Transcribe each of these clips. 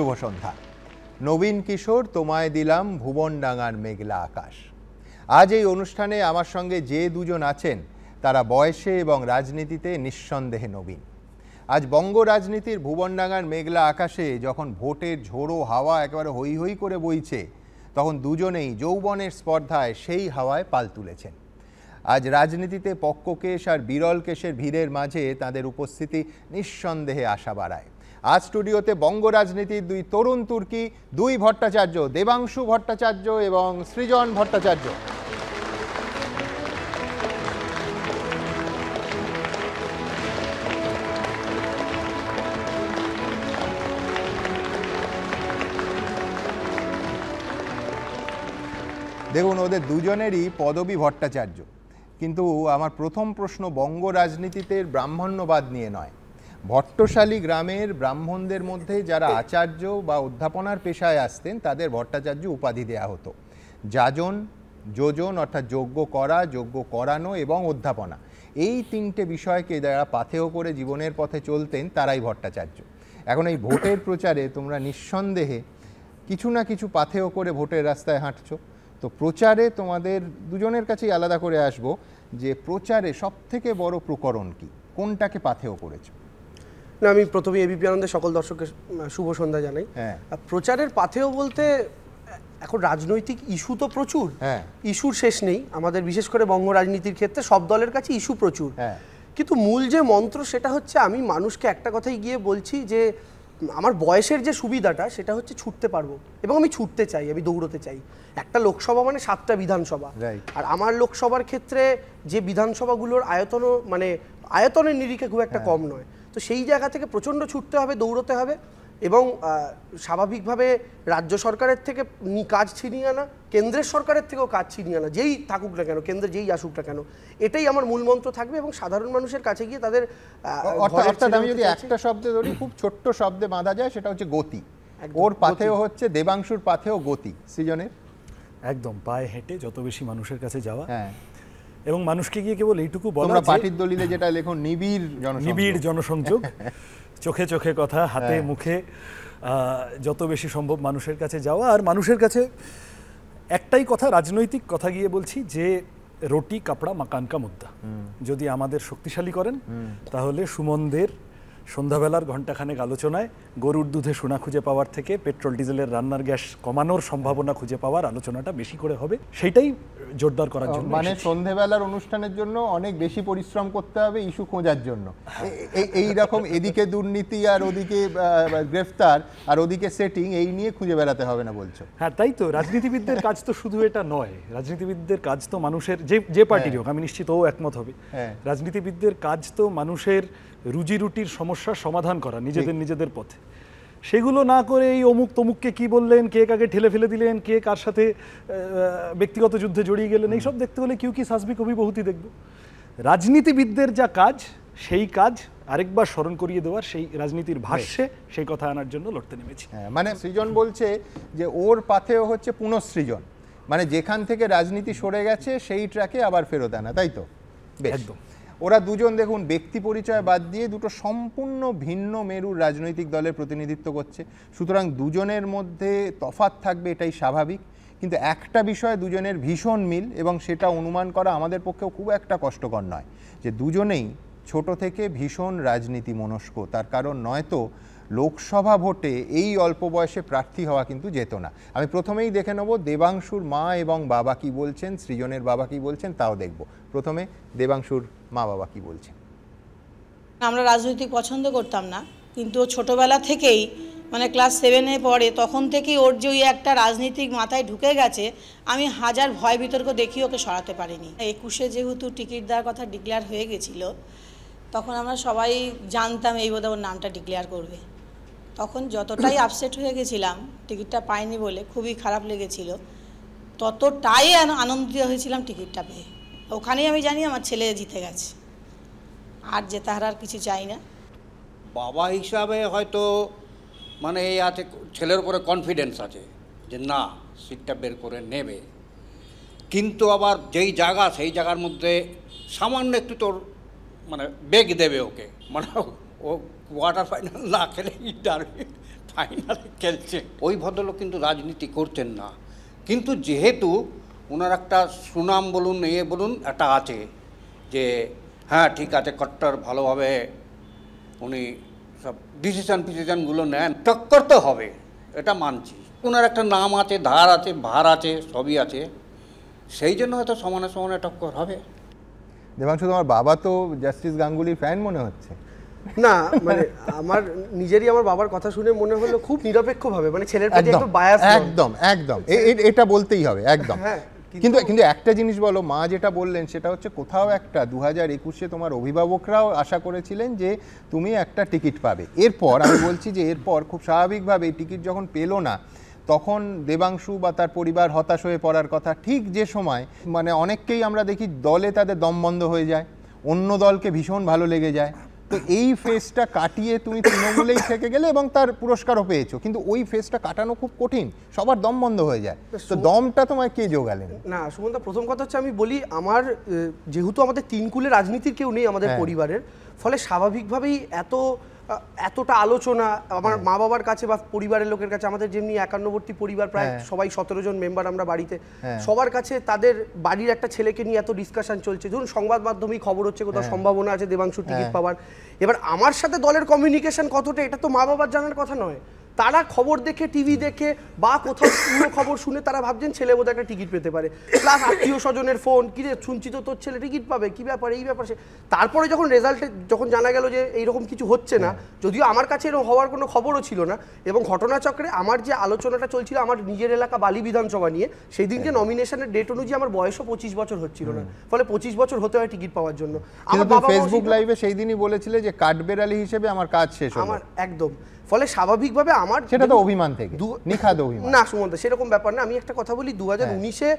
শুভ সন্ধ্যা নবীন কিশোর তোমায় দিলাম ভুবনডাঙ্গার মেঘলা আকাশ আজ এই অনুষ্ঠানে আমার সঙ্গে যে দুজন আছেন তারা বয়সে এবং রাজনীতিতে নিঃসন্দেহে নবীন আজ বঙ্গ রাজনীতির ভুবনডাঙ্গার মেঘলা আকাশে যখন ভোটের ঝোড়ো হাওয়া একেবারে হৈ হৈ করে বইছে তখন দুজনেই যৌবনের স্পর্ধায় সেই হাওয়ায় পাল তুলেছেন আজ রাজনীতিতে পক্ককেশ আর বিরল কেশের ভিড়ের মাঝে তাদের উপস্থিতি নিঃসন্দেহে আশা বাড়ায় আজ স্টুডিওতে বঙ্গ রাজনীতির দুই তরুণ তুর্কি দুই ভট্টাচার্য দেবাংশু ভট্টাচার্য এবং সৃজন ভট্টাচার্য দেখুন ওদের দুজনেরই পদবী ভট্টাচার্য কিন্তু আমার প্রথম প্রশ্ন বঙ্গ রাজনীতিতে ব্রাহ্মণ্যবাদ নিয়ে নয় ভট্টশালী গ্রামের ব্রাহ্মণদের মধ্যে যারা আচার্য বা অধ্যাপনার পেশায় আসতেন তাদের ভট্টাচার্য উপাধি দেয়া হতো যাজন যোজন অর্থাৎ যোগ্য করা যোগ্য করানো এবং অধ্যাপনা এই তিনটে বিষয়কে যারা পাথেয় করে জীবনের পথে চলতেন তারাই ভট্টাচার্য এখন এই ভোটের প্রচারে তোমরা নিঃসন্দেহে কিছু না কিছু পাথেয় করে ভোটের রাস্তায় হাঁটছো তো প্রচারে তোমাদের দুজনের কাছেই আলাদা করে আসব যে প্রচারে সবথেকে বড় প্রকরণ কি কোনটাকে পাথেয় করেছো না আমি প্রথমে এবিপি আনন্দে সকল দর্শককে শুভ সন্ধ্যা জানাই হ্যাঁ। প্রচারের পাথেও বলতে এখন রাজনৈতিক ইস্যু তো প্রচুর হ্যাঁ। ইস্যুর শেষ নেই আমাদের বিশেষ করে বঙ্গ রাজনীতির ক্ষেত্রে সব দলের কাছে ইস্যু প্রচুর হ্যাঁ। কিন্তু মূল যে মন্ত্র সেটা হচ্ছে আমি মানুষকে একটা কথাই গিয়ে বলছি যে আমার বয়সের যে সুবিধাটা সেটা হচ্ছে ছুটতে পারবো এবং আমি ছুটতে চাই আমি দৌড়তে চাই একটা লোকসভা মানে সাতটা বিধানসভা আর আমার লোকসভার ক্ষেত্রে যে বিধানসভাগুলোর আয়তনও মানে আয়তনের নিরিখে খুব একটা কম নয় তো সেই জায়গা থেকে প্রচণ্ড ছুটতে হবে দৌড়তে হবে এবং স্বাভাবিকভাবে রাজ্য সরকারের থেকে কাজ ছিনিয়ে আনা কেন্দ্রের সরকারের থেকেও কাজ ছিনিয়ে আনা যেই থাকুক না কেন কেন্দ্রে যেই আসুক না কেন এটাই আমার মূল মন্ত্র থাকবে এবং সাধারণ মানুষের কাছে গিয়ে তাদের আমি যদি একটা শব্দে ধরি খুব ছোট্ট শব্দে বাঁধা যায় সেটা হচ্ছে গতি ওর পাথেও হচ্ছে দেবাংশুর পাথেও গতি সৃজনের একদম পায়ে হেঁটে যত বেশি মানুষের কাছে যাওয়া হ্যাঁ এবং মানুষকে গিয়ে কেবল এইটুকু দলিলে যেটা লেখো নিবিড় নিবিড় জনসংযোগ চোখে চোখে কথা হ্যাঁ। হাতে মুখে যত বেশি সম্ভব মানুষের কাছে যাওয়া আর মানুষের কাছে একটাই কথা রাজনৈতিক কথা গিয়ে বলছি যে রুটি কাপড়া মাকানকা মুদ্রা যদি আমাদের শক্তিশালী করেন তাহলে সুমনদের সন্ধ্যাবেলার ঘণ্টাখানেক আলোচনায় গরুর দুধে সোনা খুঁজে পাওয়ার থেকে পেট্রোল ডিজেলের রান্নার গ্যাস কমানোর সম্ভাবনা খুঁজে পাওয়ার আলোচনাটা বেশি করে হবে সেটাই জোরদার করার জন্য মানে সন্ধ্যাবেলার অনুষ্ঠানের জন্য অনেক বেশি পরিশ্রম করতে হবে ইস্যু খোঁজার জন্য এই রকম এদিকে দুর্নীতি আর ওদিকে গ্রেফতার আর ওদিকে সেটিং এই নিয়ে খুঁজে বেড়াতে হবে না বলছো হ্যাঁ তাই তো রাজনীতিবিদদের কাজ তো শুধু এটা নয় রাজনীতিবিদদের কাজ তো মানুষের যে যে পার্টির হ্যাঁ। হোক আমি নিশ্চিত ও একমত হবে হ্যাঁ। রাজনীতিবিদদের কাজ তো মানুষের রুজি রুটির সমস্যার সমাধান করা নিজেদের নিজেদের পথে সেগুলো না করে এই অমুক তমুককে কি বললেন কে কাকে ঠেলে ফেলে দিলেন কে কার সাথে ব্যক্তিগত যুদ্ধে জড়িয়ে গেলেন এইসব দেখতে হলে কিউ কি সাসবি কবি বহুতই দেখব রাজনীতিবিদদের যা কাজ সেই কাজ আরেকবার স্মরণ করিয়ে দেওয়ার সেই রাজনীতির ভাষ্যে সেই কথা আনার জন্য লড়তে নেমেছি হ্যাঁ, মানে সৃজন বলছে যে ওর পাথেও হচ্ছে পুনঃসৃজন মানে যেখান থেকে রাজনীতি সরে গেছে সেই ট্র্যাকে আবার ফেরত আনা তাই তো একদম ওরা দুজন দেখুন ব্যক্তি পরিচয় বাদ দিয়ে দুটো সম্পূর্ণ ভিন্ন মেরুর রাজনৈতিক দলের প্রতিনিধিত্ব করছে সুতরাং দুজনের মধ্যে তফাত থাকবে এটাই স্বাভাবিক কিন্তু একটা বিষয় দুজনের ভীষণ মিল এবং সেটা অনুমান করা আমাদের পক্ষেও খুব একটা কষ্টকর নয় যে দুজনেই ছোট থেকে ভীষণ রাজনীতি মনস্ক তার কারণ নয়তো লোকসভা ভোটে এই অল্প বয়সে প্রার্থী হওয়া কিন্তু যেত না আমি প্রথমেই দেখে নেব দেবাংশুর মা এবং বাবা কি বলছেন সৃজনের বাবা কি বলছেন তাও দেখব প্রথমে দেবাংশুর মা বাবা কি বলছেন আমরা রাজনীতি পছন্দ করতাম না কিন্তু ছোটবেলা থেকেই মানে ক্লাস সেভেনে পড়ে তখন থেকেই ওর যে ওই একটা রাজনীতিক মাথায় ঢুকে গেছে আমি হাজার ভয় বিতর্ক দেখি ওকে সরাতে পারিনি একুশে যেহেতু টিকিট দেওয়ার কথা ডিক্লেয়ার হয়ে গেছিলো তখন আমরা সবাই জানতাম এই বোধহয় ওর নামটা ডিক্লেয়ার করবে তখন যতটাই আপসেট হয়ে গেছিলাম টিকিটটা পাইনি বলে খুবই খারাপ লেগেছিল ততটাই আনন্দিত হয়েছিলাম টিকিটটা পেয়ে ওখানেই আমি জানি আমার ছেলে জিতে গেছে আর জেতা আর কিছু চাই না বাবা হিসাবে হয়তো মানে এই আছে ছেলের উপরে কনফিডেন্স আছে যে না সিটটা বের করে নেবে কিন্তু আবার যেই জায়গা সেই জায়গার মধ্যে সামান্য একটু তোর মানে বেগ দেবে ওকে মানে ও কোয়ার্টার ফাইনাল না খেলে ডার্বি ফাইনালে খেলছে ওই ভদ্রলোক কিন্তু রাজনীতি করতেন না কিন্তু যেহেতু ওনার একটা সুনাম বলুন এ ইয়ে বলুন একটা আছে যে হ্যাঁ ঠিক আছে কট্টর ভালোভাবে উনি সব ডিসিশান ফিসিশানগুলো নেন টক্কর তো হবে এটা মানছি ওনার একটা নাম আছে ধার আছে ভার আছে সবই আছে সেই জন্য হয়তো সমানে সমানে টক্কর হবে দেবাংশু তোমার বাবা তো জাস্টিস গাঙ্গুলি ফ্যান মনে হচ্ছে না মানে আমার নিজেরই আমার বাবার কথা শুনে মনে হলো খুব নিরপেক্ষভাবে মানে ছেলের প্রতি একটু বায়াস একদম একদম এটা বলতেই হবে একদম হ্যাঁ, কিন্তু কিন্তু একটা জিনিস বলো মা যেটা বললেন সেটা হচ্ছে কোথাও একটা দু হাজার একুশে তোমার অভিভাবকরাও আশা করেছিলেন যে তুমি একটা টিকিট পাবে এরপর আমি বলছি যে এরপর খুব স্বাভাবিকভাবে টিকিট যখন পেলো না তখন দেবাংশু বা তার পরিবার হতাশ হয়ে পড়ার কথা ঠিক যে সময় মানে অনেককেই আমরা দেখি দলে তাদের দম বন্ধ হয়ে যায় অন্য দলকে ভীষণ ভালো লেগে যায় তো এই ফেজটা কাটিয়ে তুমি তৃণমূলেই থেকে গেলে এবং তার পুরস্কারও পেয়েছো কিন্তু ওই ফেজটা কাটানো খুব কঠিন সবার দম বন্ধ হয়ে যায় তো দমটা তোমায় কে জোগালেন না সুমনদা প্রথম কথা হচ্ছে আমি বলি আমার যেহেতু আমাদের তিনকুলে রাজনীতির কেউ নেই আমাদের হ্যাঁ। পরিবারের ফলে স্বাভাবিকভাবেই এত এতটা আলোচনা আমার হ্যাঁ। মা বাবার কাছে বা পরিবারের লোকের কাছে আমাদের যেমনি একান্নবর্তী পরিবার প্রায় হ্যাঁ। সবাই সতেরো জন মেম্বার আমরা বাড়িতে হ্যাঁ। সবার কাছে তাদের বাড়ির একটা ছেলেকে নিয়ে এত ডিসকাশন চলছে ধরুন সংবাদ মাধ্যমেই খবর হচ্ছে কোথাও সম্ভাবনা আছে দেবাংশু টিকিট পাওয়ার এবার আমার সাথে দলের কমিউনিকেশন কতটা এটা তো মা বাবার জানার কথা নয় তারা খবর দেখে টিভি দেখে বা কোথাও পুরো খবর শুনে তারা ভাবছেন ছেলে বোধ একটা টিকিট পেতে পারে প্লাস আত্মীয় স্বজনের ফোন কী রে শুনছি তো তোর ছেলে টিকিট পাবে কী ব্যাপার এই ব্যাপার সে তারপরে যখন রেজাল্টে যখন জানা গেল যে এইরকম কিছু হচ্ছে না যদিও আমার কাছে এরকম হওয়ার কোনো খবরও ছিল না এবং ঘটনাচক্রে আমার যে আলোচনাটা চলছিল আমার নিজের এলাকা বালি বিধানসভা নিয়ে সেই দিন যে নমিনেশনের ডেট অনুযায়ী আমার বয়সও পঁচিশ বছর হচ্ছিল না ফলে পঁচিশ বছর হতে হয় টিকিট পাওয়ার জন্য আমার ফেসবুক লাইভে সেই দিনই বলেছিলে যে কাঠবেড়ালি হিসেবে আমার কাজ শেষ আমার একদম ফলে স্বাভাবিকভাবে আমার সেটা তো অভিমান থেকে নিখাদ অভিমান না সুমন্ত সেরকম ব্যাপার না আমি একটা কথা বলি হ্যাঁ। দু হাজার উনিশে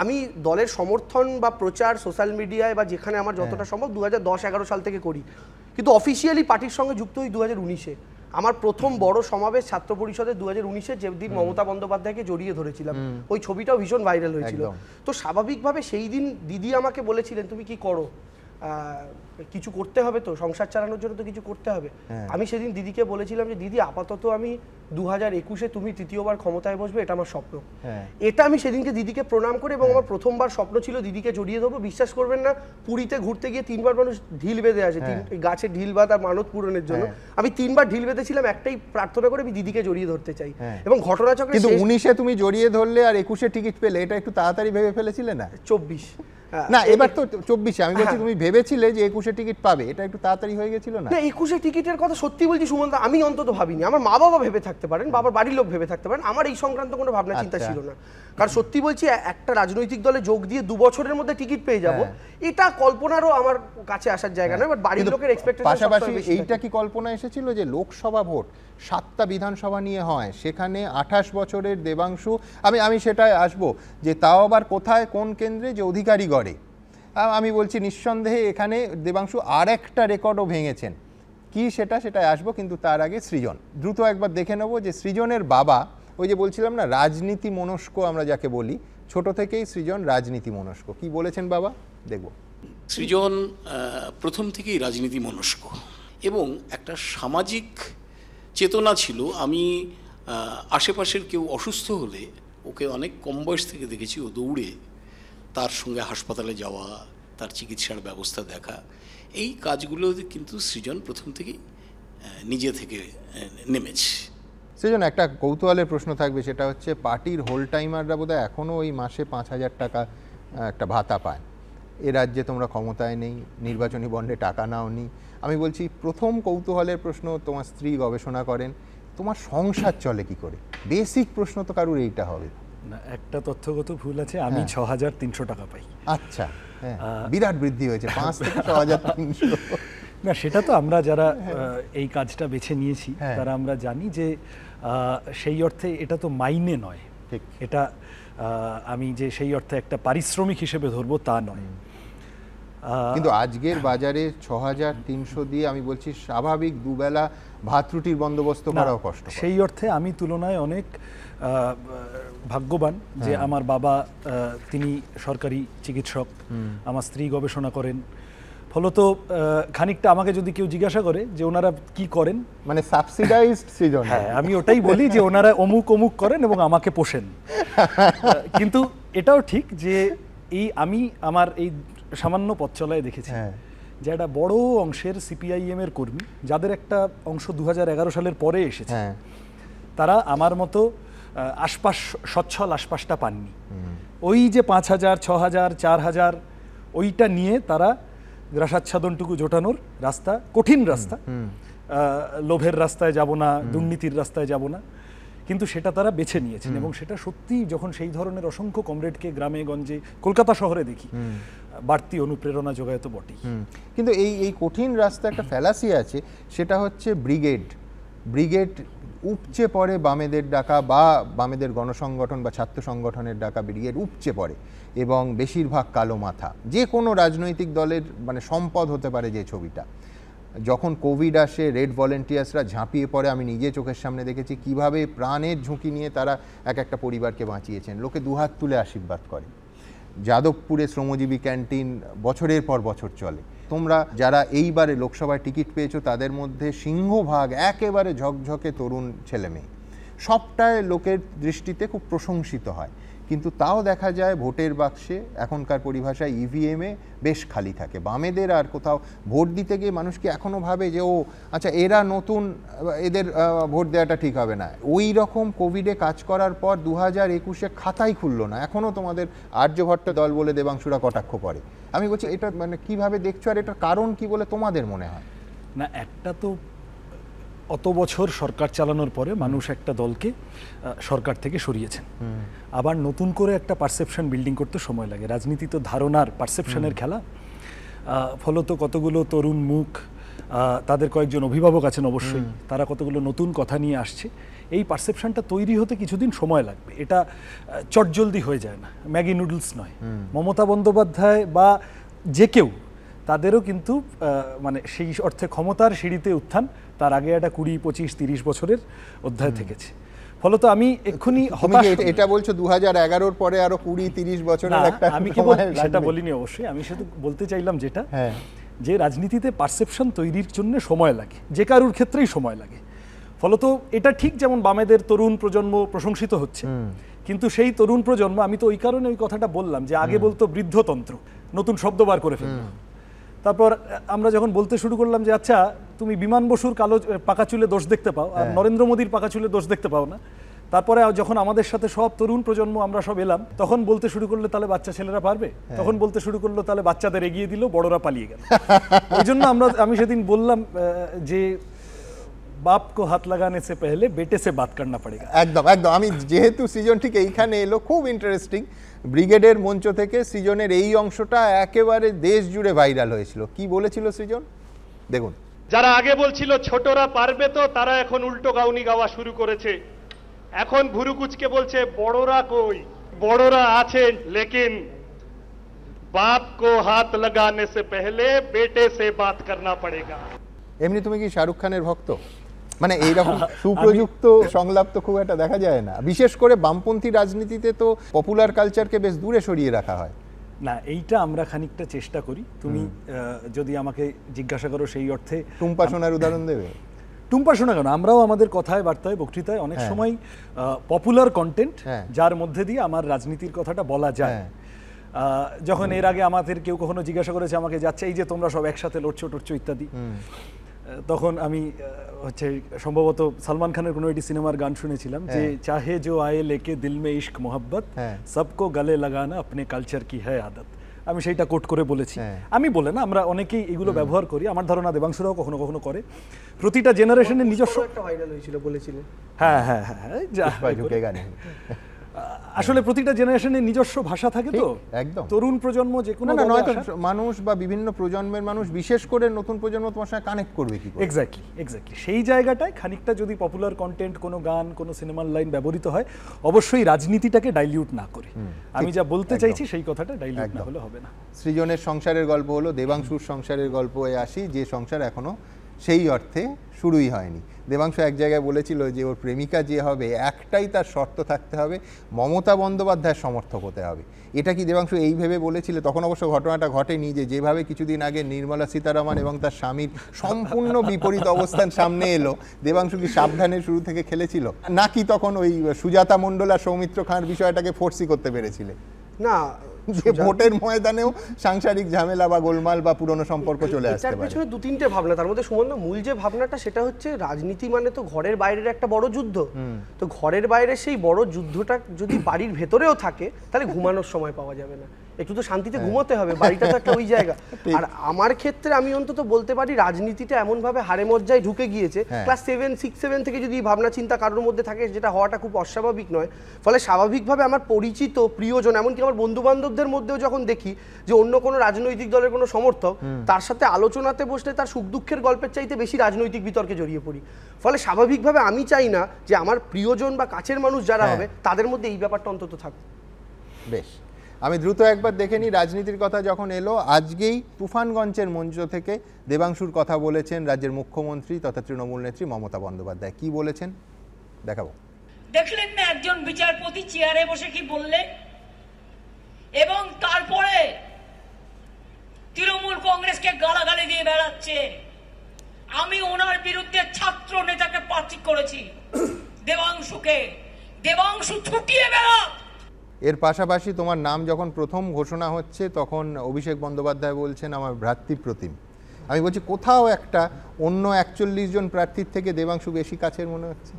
আমি দলের সমর্থন বা প্রচার সোশ্যাল মিডিয়ায় বা যেখানে আমার হ্যাঁ। যতটা সম্ভব দু হাজার দশ এগারো সাল থেকে করি কিন্তু অফিসিয়ালি পার্টির সঙ্গে যুক্ত হই দু হাজার উনিশে আমার প্রথম বড় সমাবেশ ছাত্র পরিষদের দু হাজার উনিশে যেদিন মমতা বন্দ্যোপাধ্যায়কে জড়িয়ে ধরেছিলাম ওই ছবিটাও ভীষণ ভাইরাল হয়েছিল তো স্বাভাবিকভাবে সেই দিন দিদি আমাকে বলেছিলেন তুমি কি করো কিছু করতে হবে তো সংসার চালানোর জন্য তো কিছু করতে হবে হ্যাঁ। আমি সেদিন দিদিকে বলেছিলাম যে দিদি আপাতত আমি দু হাজার একুশে তুমি তৃতীয়বার ক্ষমতায় বসবে এটা আমার স্বপ্ন হ্যাঁ। এটা আমি সেদিনকে দিদিকে প্রণাম করে এবং হ্যাঁ। আমার প্রথমবার স্বপ্ন ছিল দিদিকে জড়িয়ে দেবো বিশ্বাস করবেন না পুরীতে ঘুরতে গিয়ে তিনবার মানুষ ঢিল বেঁধে আসে গাছে ঢিল বাঁধা মানত পূরণের জন্য আমি তিনবার ঢিল বেঁধেছিলাম একটাই প্রার্থনা করে আমি দিদিকে জড়িয়ে ধরতে চাই এবং ঘটনাচক্রে কিন্তু উনিশে তুমি জড়িয়ে ধরলে আর একুশে টিকিট পেলে এটা একটু তাড়াতাড়ি ভেবে ফেলেছিলে না চব্বিশ না এবার তো চব্বিশে আমি বলছি তুমি ভেবেছিলে যে একুশে একুশে টিকিট পাবে এটা একটু তাড়াতাড়ি হয়ে গেছিল না একুশে টিকিটের কথা সত্যি বলছি সুমন্ত আমি অন্তত ভাবিনি আমার মা বাবা ভেবে থাকতে পারেন বাবার বাড়ির লোক ভেবে থাকতে পারেন আমার এই সংক্রান্ত কোনো ভাবনা চিন্তা আচ্ছা। ছিল না কারণ সত্যি বলছি একটা রাজনৈতিক দলে যোগ দিয়ে দু বছরের মধ্যে টিকিট পেয়ে যাব হ্যাঁ। এটা কল্পনারও আমার কাছে আসার জায়গা হ্যাঁ। নয় বাট বাড়ির লোকের এক্সপেকটেশন পাশাপাশি এইটা কি কল্পনা এসেছিল যে লোকসভা ভোট সাতটা বিধানসভা নিয়ে হয় সেখানে আঠাশ বছরের দেবাংশু আমি আমি সেটায় আসব যে তাও আবার কোথায় কোন কেন্দ্রে যে অধিকারী গড়ে আমি বলছি নিঃসন্দেহে এখানে দেবাংশু আর একটা রেকর্ডও ভেঙেছেন কি সেটা সেটায় আসবো কিন্তু তার আগে সৃজন দ্রুত একবার দেখে নেব যে সৃজনের বাবা ওই যে বলছিলাম না রাজনীতি মনস্ক আমরা যাকে বলি ছোট থেকেই সৃজন রাজনীতি মনস্ক কি বলেছেন বাবা দেখব সৃজন প্রথম থেকেই রাজনীতি মনস্ক এবং একটা সামাজিক চেতনা ছিল আমি আশেপাশের কেউ অসুস্থ হলে ওকে অনেক কম বয়স থেকে দেখেছি ও দৌড়ে তার সঙ্গে হাসপাতালে যাওয়া তার চিকিৎসার ব্যবস্থা দেখা এই কাজগুলো কিন্তু সৃজন প্রথম থেকেই নিজে থেকে নেমেছে সেজন্য একটা কৌতূহলের প্রশ্ন থাকবে সেটা হচ্ছে পার্টির হোল টাইমাররা বোধহয় এখনও ওই মাসে পাঁচ হাজার টাকা একটা ভাতা পায় এ রাজ্যে তোমরা ক্ষমতায় নেই নির্বাচনী বন্ডে টাকা নাও নি আমি বলছি প্রথম কৌতূহলের প্রশ্ন তোমার স্ত্রী গবেষণা করেন তোমার সংসার চলে কি করে বেসিক প্রশ্ন তো কারুর এইটা হবে না একটা তথ্যগত ভুল আছে আমি হ্যাঁ। ছ হাজার তিনশো টাকা পাই আচ্ছা হ্যাঁ, বিরাট বৃদ্ধি হয়েছে পাঁচ থেকে ছ হাজার তিনশো না সেটা তো আমরা যারা হ্যাঁ। এই কাজটা বেছে নিয়েছি তারা আমরা জানি যে সেই অর্থে এটা তো মাইনে নয় এটা আমি যে সেই অর্থে একটা পারিশ্রমিক হিসেবে ধরবো তা নয় কিন্তু আজকের বাজারে ছ হাজার তিনশো দিয়ে আমি বলছি স্বাভাবিক দুবেলা ভাতরুটির বন্দোবস্ত করাও কষ্ট সেই অর্থে আমি তুলনায় অনেক ভাগ্যবান যে হ্যাঁ। আমার বাবা তিনি সরকারি চিকিৎসক আমার স্ত্রী গবেষণা করেন ফলত খানিকটা আমাকে যদি কেউ জিজ্ঞাসা করে যে ওনারা কি করেন মানে সাবসিডাইজড সিজন হ্যাঁ আমি ওটাই বলি যে ওনারা অমুক অমুক করেন এবং আমাকে পোষেন কিন্তু এটাও ঠিক যে এই আমি আমার এই সামান্য পথ চলায় দেখেছি হ্যাঁ। যে একটা বড় অংশের সিপিআইএম এর কর্মী যাদের একটা অংশ দু সালের পরে এসেছে হ্যাঁ। তারা আমার মতো আশপাশ সচ্ছল আশপাশটা পাননি ওই যে পাঁচ হাজার ছ হাজার চার হাজার ওইটা নিয়ে তারা গ্রাসাচ্ছাদনটুকু জোটানোর রাস্তা কঠিন রাস্তা লোভের রাস্তায় যাব না দুর্নীতির রাস্তায় যাব না কিন্তু সেটা তারা বেছে নিয়েছেন এবং সেটা সত্যি যখন সেই ধরনের অসংখ্য কমরেডকে গ্রামে গঞ্জে কলকাতা শহরে দেখি বাড়তি অনুপ্রেরণা যোগায় তো বটেই কিন্তু এই এই কঠিন রাস্তা একটা ফ্যালাসি আছে সেটা হচ্ছে ব্রিগেড ব্রিগেড উপচে পড়ে বামেদের ডাকা বা বামেদের গণসংগঠন বা ছাত্র সংগঠনের ডাকা ব্রিগেড উপচে পড়ে এবং বেশিরভাগ কালো মাথা যে কোনো রাজনৈতিক দলের মানে সম্পদ হতে পারে যে ছবিটা যখন কোভিড আসে রেড ভলেন্টিয়ার্সরা ঝাঁপিয়ে পড়ে আমি নিজে চোখের সামনে দেখেছি কিভাবে প্রাণের ঝুঁকি নিয়ে তারা এক একটা পরিবারকে বাঁচিয়েছেন লোকে দুহাত তুলে আশীর্বাদ করে যাদবপুরে শ্রমজীবী ক্যান্টিন বছরের পর বছর চলে তোমরা যারা এইবারে লোকসভায় টিকিট পেয়েছো তাদের মধ্যে সিংহভাগ একেবারে ঝকঝকে তরুণ ছেলে মেয়ে সবটায় লোকের দৃষ্টিতে খুব প্রশংসিত হয় কিন্তু তাও দেখা যায় ভোটের বাক্সে এখনকার পরিভাষায় ইভিএমে e বেশ খালি থাকে বামেদের আর কোথাও ভোট দিতে গিয়ে মানুষ কি এখনও ভাবে যে ও আচ্ছা এরা নতুন এদের ভোট দেওয়াটা ঠিক হবে না ওই রকম কোভিডে কাজ করার পর দু হাজার একুশে খাতাই খুললো না এখনও তোমাদের আর্যভট্ট দল বলে দেবাংশুরা কটাক্ষ করে আমি বলছি এটা মানে কিভাবে দেখছো আর এটার কারণ কি বলে তোমাদের মনে হয় না একটা তো অত বছর সরকার চালানোর পরে মানুষ একটা দলকে সরকার থেকে সরিয়েছেন আবার নতুন করে একটা পারসেপশন বিল্ডিং করতে সময় লাগে রাজনীতি তো ধারণার পারসেপশনের খেলা ফলত কতগুলো তরুণ মুখ তাদের কয়েকজন অভিভাবক আছেন অবশ্যই তারা কতগুলো নতুন কথা নিয়ে আসছে এই পারসেপশনটা তৈরি হতে কিছুদিন সময় লাগবে এটা চটজলদি হয়ে যায় না ম্যাগি নুডলস নয় মমতা বন্দ্যোপাধ্যায় বা যে কেউ তাদেরও কিন্তু মানে সেই অর্থে ক্ষমতার সিঁড়িতে উত্থান তার আগে একটা কুড়ি পঁচিশ তিরিশ বছরের অধ্যায় থেকেছে ফলত আমি এক্ষুনি এটা বলছো দু হাজার পরে আরো কুড়ি তিরিশ বছর আমি কি সেটা বলিনি অবশ্যই আমি শুধু বলতে চাইলাম যেটা হ্যাঁ। যে রাজনীতিতে পারসেপশন তৈরির জন্য সময় লাগে যে কারুর ক্ষেত্রেই সময় লাগে ফলত এটা ঠিক যেমন বামেদের তরুণ প্রজন্ম প্রশংসিত হচ্ছে কিন্তু সেই তরুণ প্রজন্ম আমি তো ওই কারণে ওই কথাটা বললাম যে আগে বলতো বৃদ্ধতন্ত্র নতুন শব্দ বার করে ফেলল তারপর আমরা যখন বলতে শুরু করলাম যে আচ্ছা তুমি বিমান বসুর কালো পাকা চুলে দোষ দেখতে পাও আর হ্যাঁ। নরেন্দ্র মোদীর পাকা চুলে দোষ দেখতে পাও না তারপরে যখন আমাদের সাথে সব তরুণ প্রজন্ম আমরা সব এলাম তখন বলতে শুরু করলে তাহলে বাচ্চা ছেলেরা পারবে হ্যাঁ। তখন বলতে শুরু করলো তাহলে বাচ্চাদের এগিয়ে দিল বড়রা পালিয়ে গেল ওই জন্য আমরা আমি সেদিন বললাম যে বাপ কো হাত লাগানে সে পেহলে বেটে সে বাত করনা পড়েগা একদম একদম আমি যেহেতু সিজন ঠিক এইখানে এলো খুব ইন্টারেস্টিং ব্রিগেডের মঞ্চ থেকে সিজনের এই অংশটা একেবারে দেশ জুড়ে ভাইরাল হয়েছিল কি বলেছিল সিজন দেখুন যারা আগে বলছিল ছোটরা পারবে তো তারা এখন উল্টো গাউনি গাওয়া শুরু করেছে এখন ভুরুকুচকে বলছে বড়রা কই বড়রা আছেন লেকিন বাপ কো হাত লাগানে সে পেহলে বেটে সে বাত করনা পড়েগা এমনি তুমি কি শাহরুখ খানের ভক্ত মানে এইরকম সুপ্রযুক্ত সংলাপ তো খুব একটা দেখা যায় না বিশেষ করে বামপন্থী রাজনীতিতে তো পপুলার কালচারকে বেশ দূরে সরিয়ে রাখা হয় না এইটা আমরা খানিকটা চেষ্টা করি তুমি যদি আমাকে জিজ্ঞাসা করো সেই অর্থে টুম্পা উদাহরণ দেবে টুম্পা শোনা কেন আমরাও আমাদের কথায় বার্তায় বক্তৃতায় অনেক হ্যাঁ। সময় পপুলার হ্যাঁ। কন্টেন্ট যার মধ্যে দিয়ে আমার রাজনীতির কথাটা বলা যায় হ্যাঁ। যখন এর আগে আমাদের কেউ কখনো জিজ্ঞাসা করেছে আমাকে যাচ্ছে এই যে তোমরা সব একসাথে লড়ছো টড়ছো ইত্যাদি তখন আমি হচ্ছে সম্ভবত সালমান খানের কোনো একটি সিনেমার গান শুনেছিলাম যে হ্যাঁ। চাহে জো আয়ে লেকে দিল মে ইশক মোহাব্বত হ্যাঁ। সবকো গালে লাগানা আপনি কালচার কি হ্যায় আদত আমি সেইটা কোট করে বলেছি হ্যাঁ। আমি বলে না আমরা অনেকেই এগুলো ব্যবহার করি আমার ধারণা দেবাংশুরাও কখনো কখনো করে প্রতিটা জেনারেশনের নিজস্ব একটা ভাইরাল হয়েছিল বলেছিলেন হ্যাঁ হ্যাঁ হ্যাঁ হ্যাঁ। আসলে প্রতিটা জেনারেশনের নিজস্ব ভাষা থাকে তো একদম তরুণ প্রজন্ম যে কোনো না নয়তো মানুষ বা বিভিন্ন প্রজন্মের মানুষ বিশেষ করে নতুন প্রজন্ম তোমার সাথে কানেক্ট করবে কি এক্স্যাক্টলি এক্স্যাক্টলি সেই জায়গাটায় খানিকটা যদি পপুলার কন্টেন্ট কোনো গান কোনো সিনেমার লাইন ব্যবহৃত হয় অবশ্যই রাজনীতিটাকে ডাইলিউট না করে আমি যা বলতে চাইছি সেই কথাটা ডাইলিউট না হলে হবে না সৃজনের সংসারের গল্প হলো দেবাংশুর সংসারের গল্প এ আসি যে সংসার এখনো সেই অর্থে শুরুই হয়নি দেবাংশ এক জায়গায় বলেছিল যে ওর প্রেমিকা যে হবে একটাই তার শর্ত থাকতে হবে মমতা বন্দ্যোপাধ্যায়ের সমর্থক হতে হবে এটা কি দেবাংশ এই ভেবে বলেছিল তখন অবশ্য ঘটনাটা ঘটেনি যে যেভাবে কিছুদিন আগে নির্মলা সীতারামন এবং তার স্বামীর সম্পূর্ণ বিপরীত অবস্থান সামনে এলো দেবাংশু কি সাবধানে শুরু থেকে খেলেছিল নাকি তখন ওই সুজাতা মণ্ডল আর সৌমিত্র খাঁর বিষয়টাকে ফোর্সি করতে পেরেছিলেন না যে ভোটের ময়দানেও সাংসারিক ঝামেলা বা গোলমাল বা পুরনো সম্পর্ক চলে আসতে পারে পিছনে দু তিনটে ভাবনা তার মধ্যে সুমন মূল যে ভাবনাটা সেটা হচ্ছে রাজনীতি মানে তো ঘরের বাইরের একটা বড় যুদ্ধ তো ঘরের বাইরে সেই বড় যুদ্ধটা যদি বাড়ির ভেতরেও থাকে তাহলে ঘুমানোর সময় পাওয়া যাবে না একটু তো শান্তিতে হ্যাঁ। ঘুমোতে হবে বাড়িটা তো একটা ওই জায়গা আর আমার ক্ষেত্রে আমি অন্তত বলতে পারি রাজনীতিটা এমনভাবে হারে মজ্জায় ঢুকে গিয়েছে ক্লাস সেভেন সিক্স সেভেন থেকে যদি ভাবনা চিন্তা কারোর মধ্যে থাকে যেটা হওয়াটা খুব অস্বাভাবিক নয় ফলে স্বাভাবিকভাবে আমার পরিচিত প্রিয়জন এমনকি আমার বন্ধুবান্ধবদের মধ্যেও যখন দেখি যে অন্য কোনো রাজনৈতিক দলের কোনো সমর্থক তার সাথে আলোচনাতে বসলে তার সুখ দুঃখের গল্পের চাইতে বেশি রাজনৈতিক বিতর্কে জড়িয়ে পড়ি ফলে স্বাভাবিকভাবে আমি চাই না যে আমার প্রিয়জন বা কাছের মানুষ যারা হ্যাঁ। হবে তাদের মধ্যে এই ব্যাপারটা অন্তত থাকুক বেশ আমি দ্রুত একবার দেখে নিই রাজনীতির কথা যখন এলো আজকেই তুফানগঞ্জের মঞ্চ থেকে দেবাংশুর কথা বলেছেন রাজ্যের মুখ্যমন্ত্রী তথা তৃণমূল নেত্রী মমতা বন্দ্যোপাধ্যায় কি বলেছেন দেখাবো দেখলেন না একজন বিচারপতি চেয়ারে বসে কি বললেন এবং তারপরে তৃণমূল কংগ্রেসকে গালাগালি দিয়ে বেড়াচ্ছে আমি ওনার বিরুদ্ধে ছাত্র নেতাকে প্রার্থী করেছি দেবাংশুকে দেবাংশু ছুটিয়ে বেড়া এর পাশাপাশি তোমার নাম যখন প্রথম ঘোষণা হচ্ছে তখন অভিষেক বন্দ্যোপাধ্যায় বলছেন আমার ভ্রাতৃপ্রতিম আমি বলছি কোথাও একটা অন্য একচল্লিশ জন প্রার্থীর থেকে দেবাংশু বেশি কাছের মনে হচ্ছে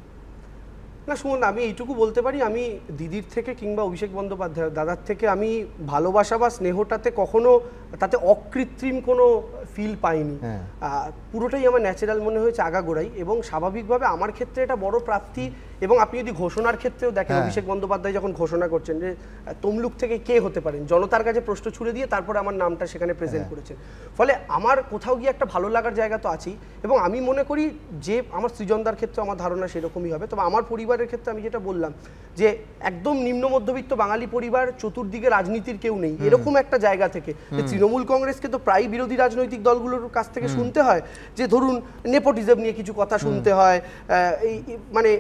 না শুনুন আমি এইটুকু বলতে পারি আমি দিদির থেকে কিংবা অভিষেক বন্দ্যোপাধ্যায় দাদার থেকে আমি ভালোবাসা বা স্নেহটাতে কখনো তাতে অকৃত্রিম কোনো ফিল পাইনি হ্যাঁ। পুরোটাই আমার ন্যাচারাল মনে হয়েছে আগাগোড়াই এবং স্বাভাবিকভাবে আমার ক্ষেত্রে এটা বড় প্রাপ্তি এবং আপনি যদি ঘোষণার ক্ষেত্রেও দেখেন হ্যাঁ। অভিষেক বন্দ্যোপাধ্যায় যখন ঘোষণা করছেন যে তমলুক থেকে কে হতে পারেন জনতার কাছে প্রশ্ন ছুড়ে দিয়ে তারপরে আমার নামটা সেখানে প্রেজেন্ট হ্যাঁ। করেছেন ফলে আমার কোথাও গিয়ে একটা ভালো লাগার জায়গা তো আছেই এবং আমি মনে করি যে আমার সৃজনদার ক্ষেত্রে আমার ধারণা সেরকমই হবে তবে আমার পরিবারের ক্ষেত্রে আমি যেটা বললাম যে একদম নিম্ন মধ্যবিত্ত বাঙালি পরিবার চতুর্দিকে রাজনীতির কেউ নেই এরকম একটা জায়গা থেকে তৃণমূল কংগ্রেসকে তো প্রায় বিরোধী রাজনৈতিক দলগুলোর কাছ থেকে শুনতে হয় যে ধরুন নেপোটিজম নিয়ে কিছু কথা শুনতে হয় এই মানে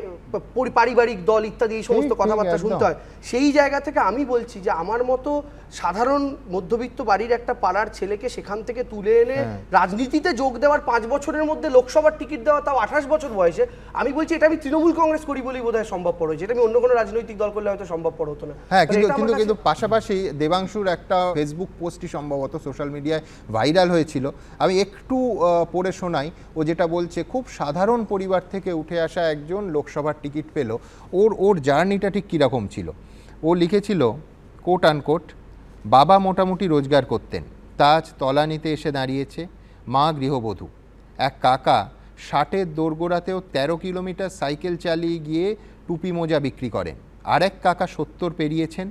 পারিবারিক দল ইত্যাদি এই সমস্ত কথাবার্তা শুনতে হয় সেই জায়গা থেকে আমি বলছি যে আমার মতো সাধারণ মধ্যবিত্ত বাড়ির একটা পাড়ার ছেলেকে সেখান থেকে তুলে এনে হ্যাঁ। রাজনীতিতে যোগ দেওয়ার পাঁচ বছরের মধ্যে লোকসভার টিকিট দেওয়া তাও আঠাশ বছর বয়সে আমি বলছি এটা আমি তৃণমূল কংগ্রেস করি বলেই বোধ হয় সম্ভবপর হয়েছে এটা আমি অন্য কোনো রাজনৈতিক দল করলে হয়তো সম্ভবপর হতো না হ্যাঁ কিন্তু কিন্তু পাশাপাশি দেবাংশুর একটা ফেসবুক পোস্টই সম্ভবত সোশ্যাল মিডিয়ায় ভাইরাল হয়েছিল আমি একটু পড়ে শোনাই ও যেটা বলছে খুব সাধারণ পরিবার থেকে উঠে আসা একজন লোকসভার টিকিট টিকিট পেল ওর ওর জার্নিটা ঠিক কীরকম ছিল ও লিখেছিল কোট আনকোট বাবা মোটামুটি রোজগার করতেন তাজ তলানিতে এসে দাঁড়িয়েছে মা গৃহবধূ এক কাকা ষাটের দোরগোড়াতেও ১৩ কিলোমিটার সাইকেল চালিয়ে গিয়ে টুপি মোজা বিক্রি করেন আরেক কাকা সত্তর পেরিয়েছেন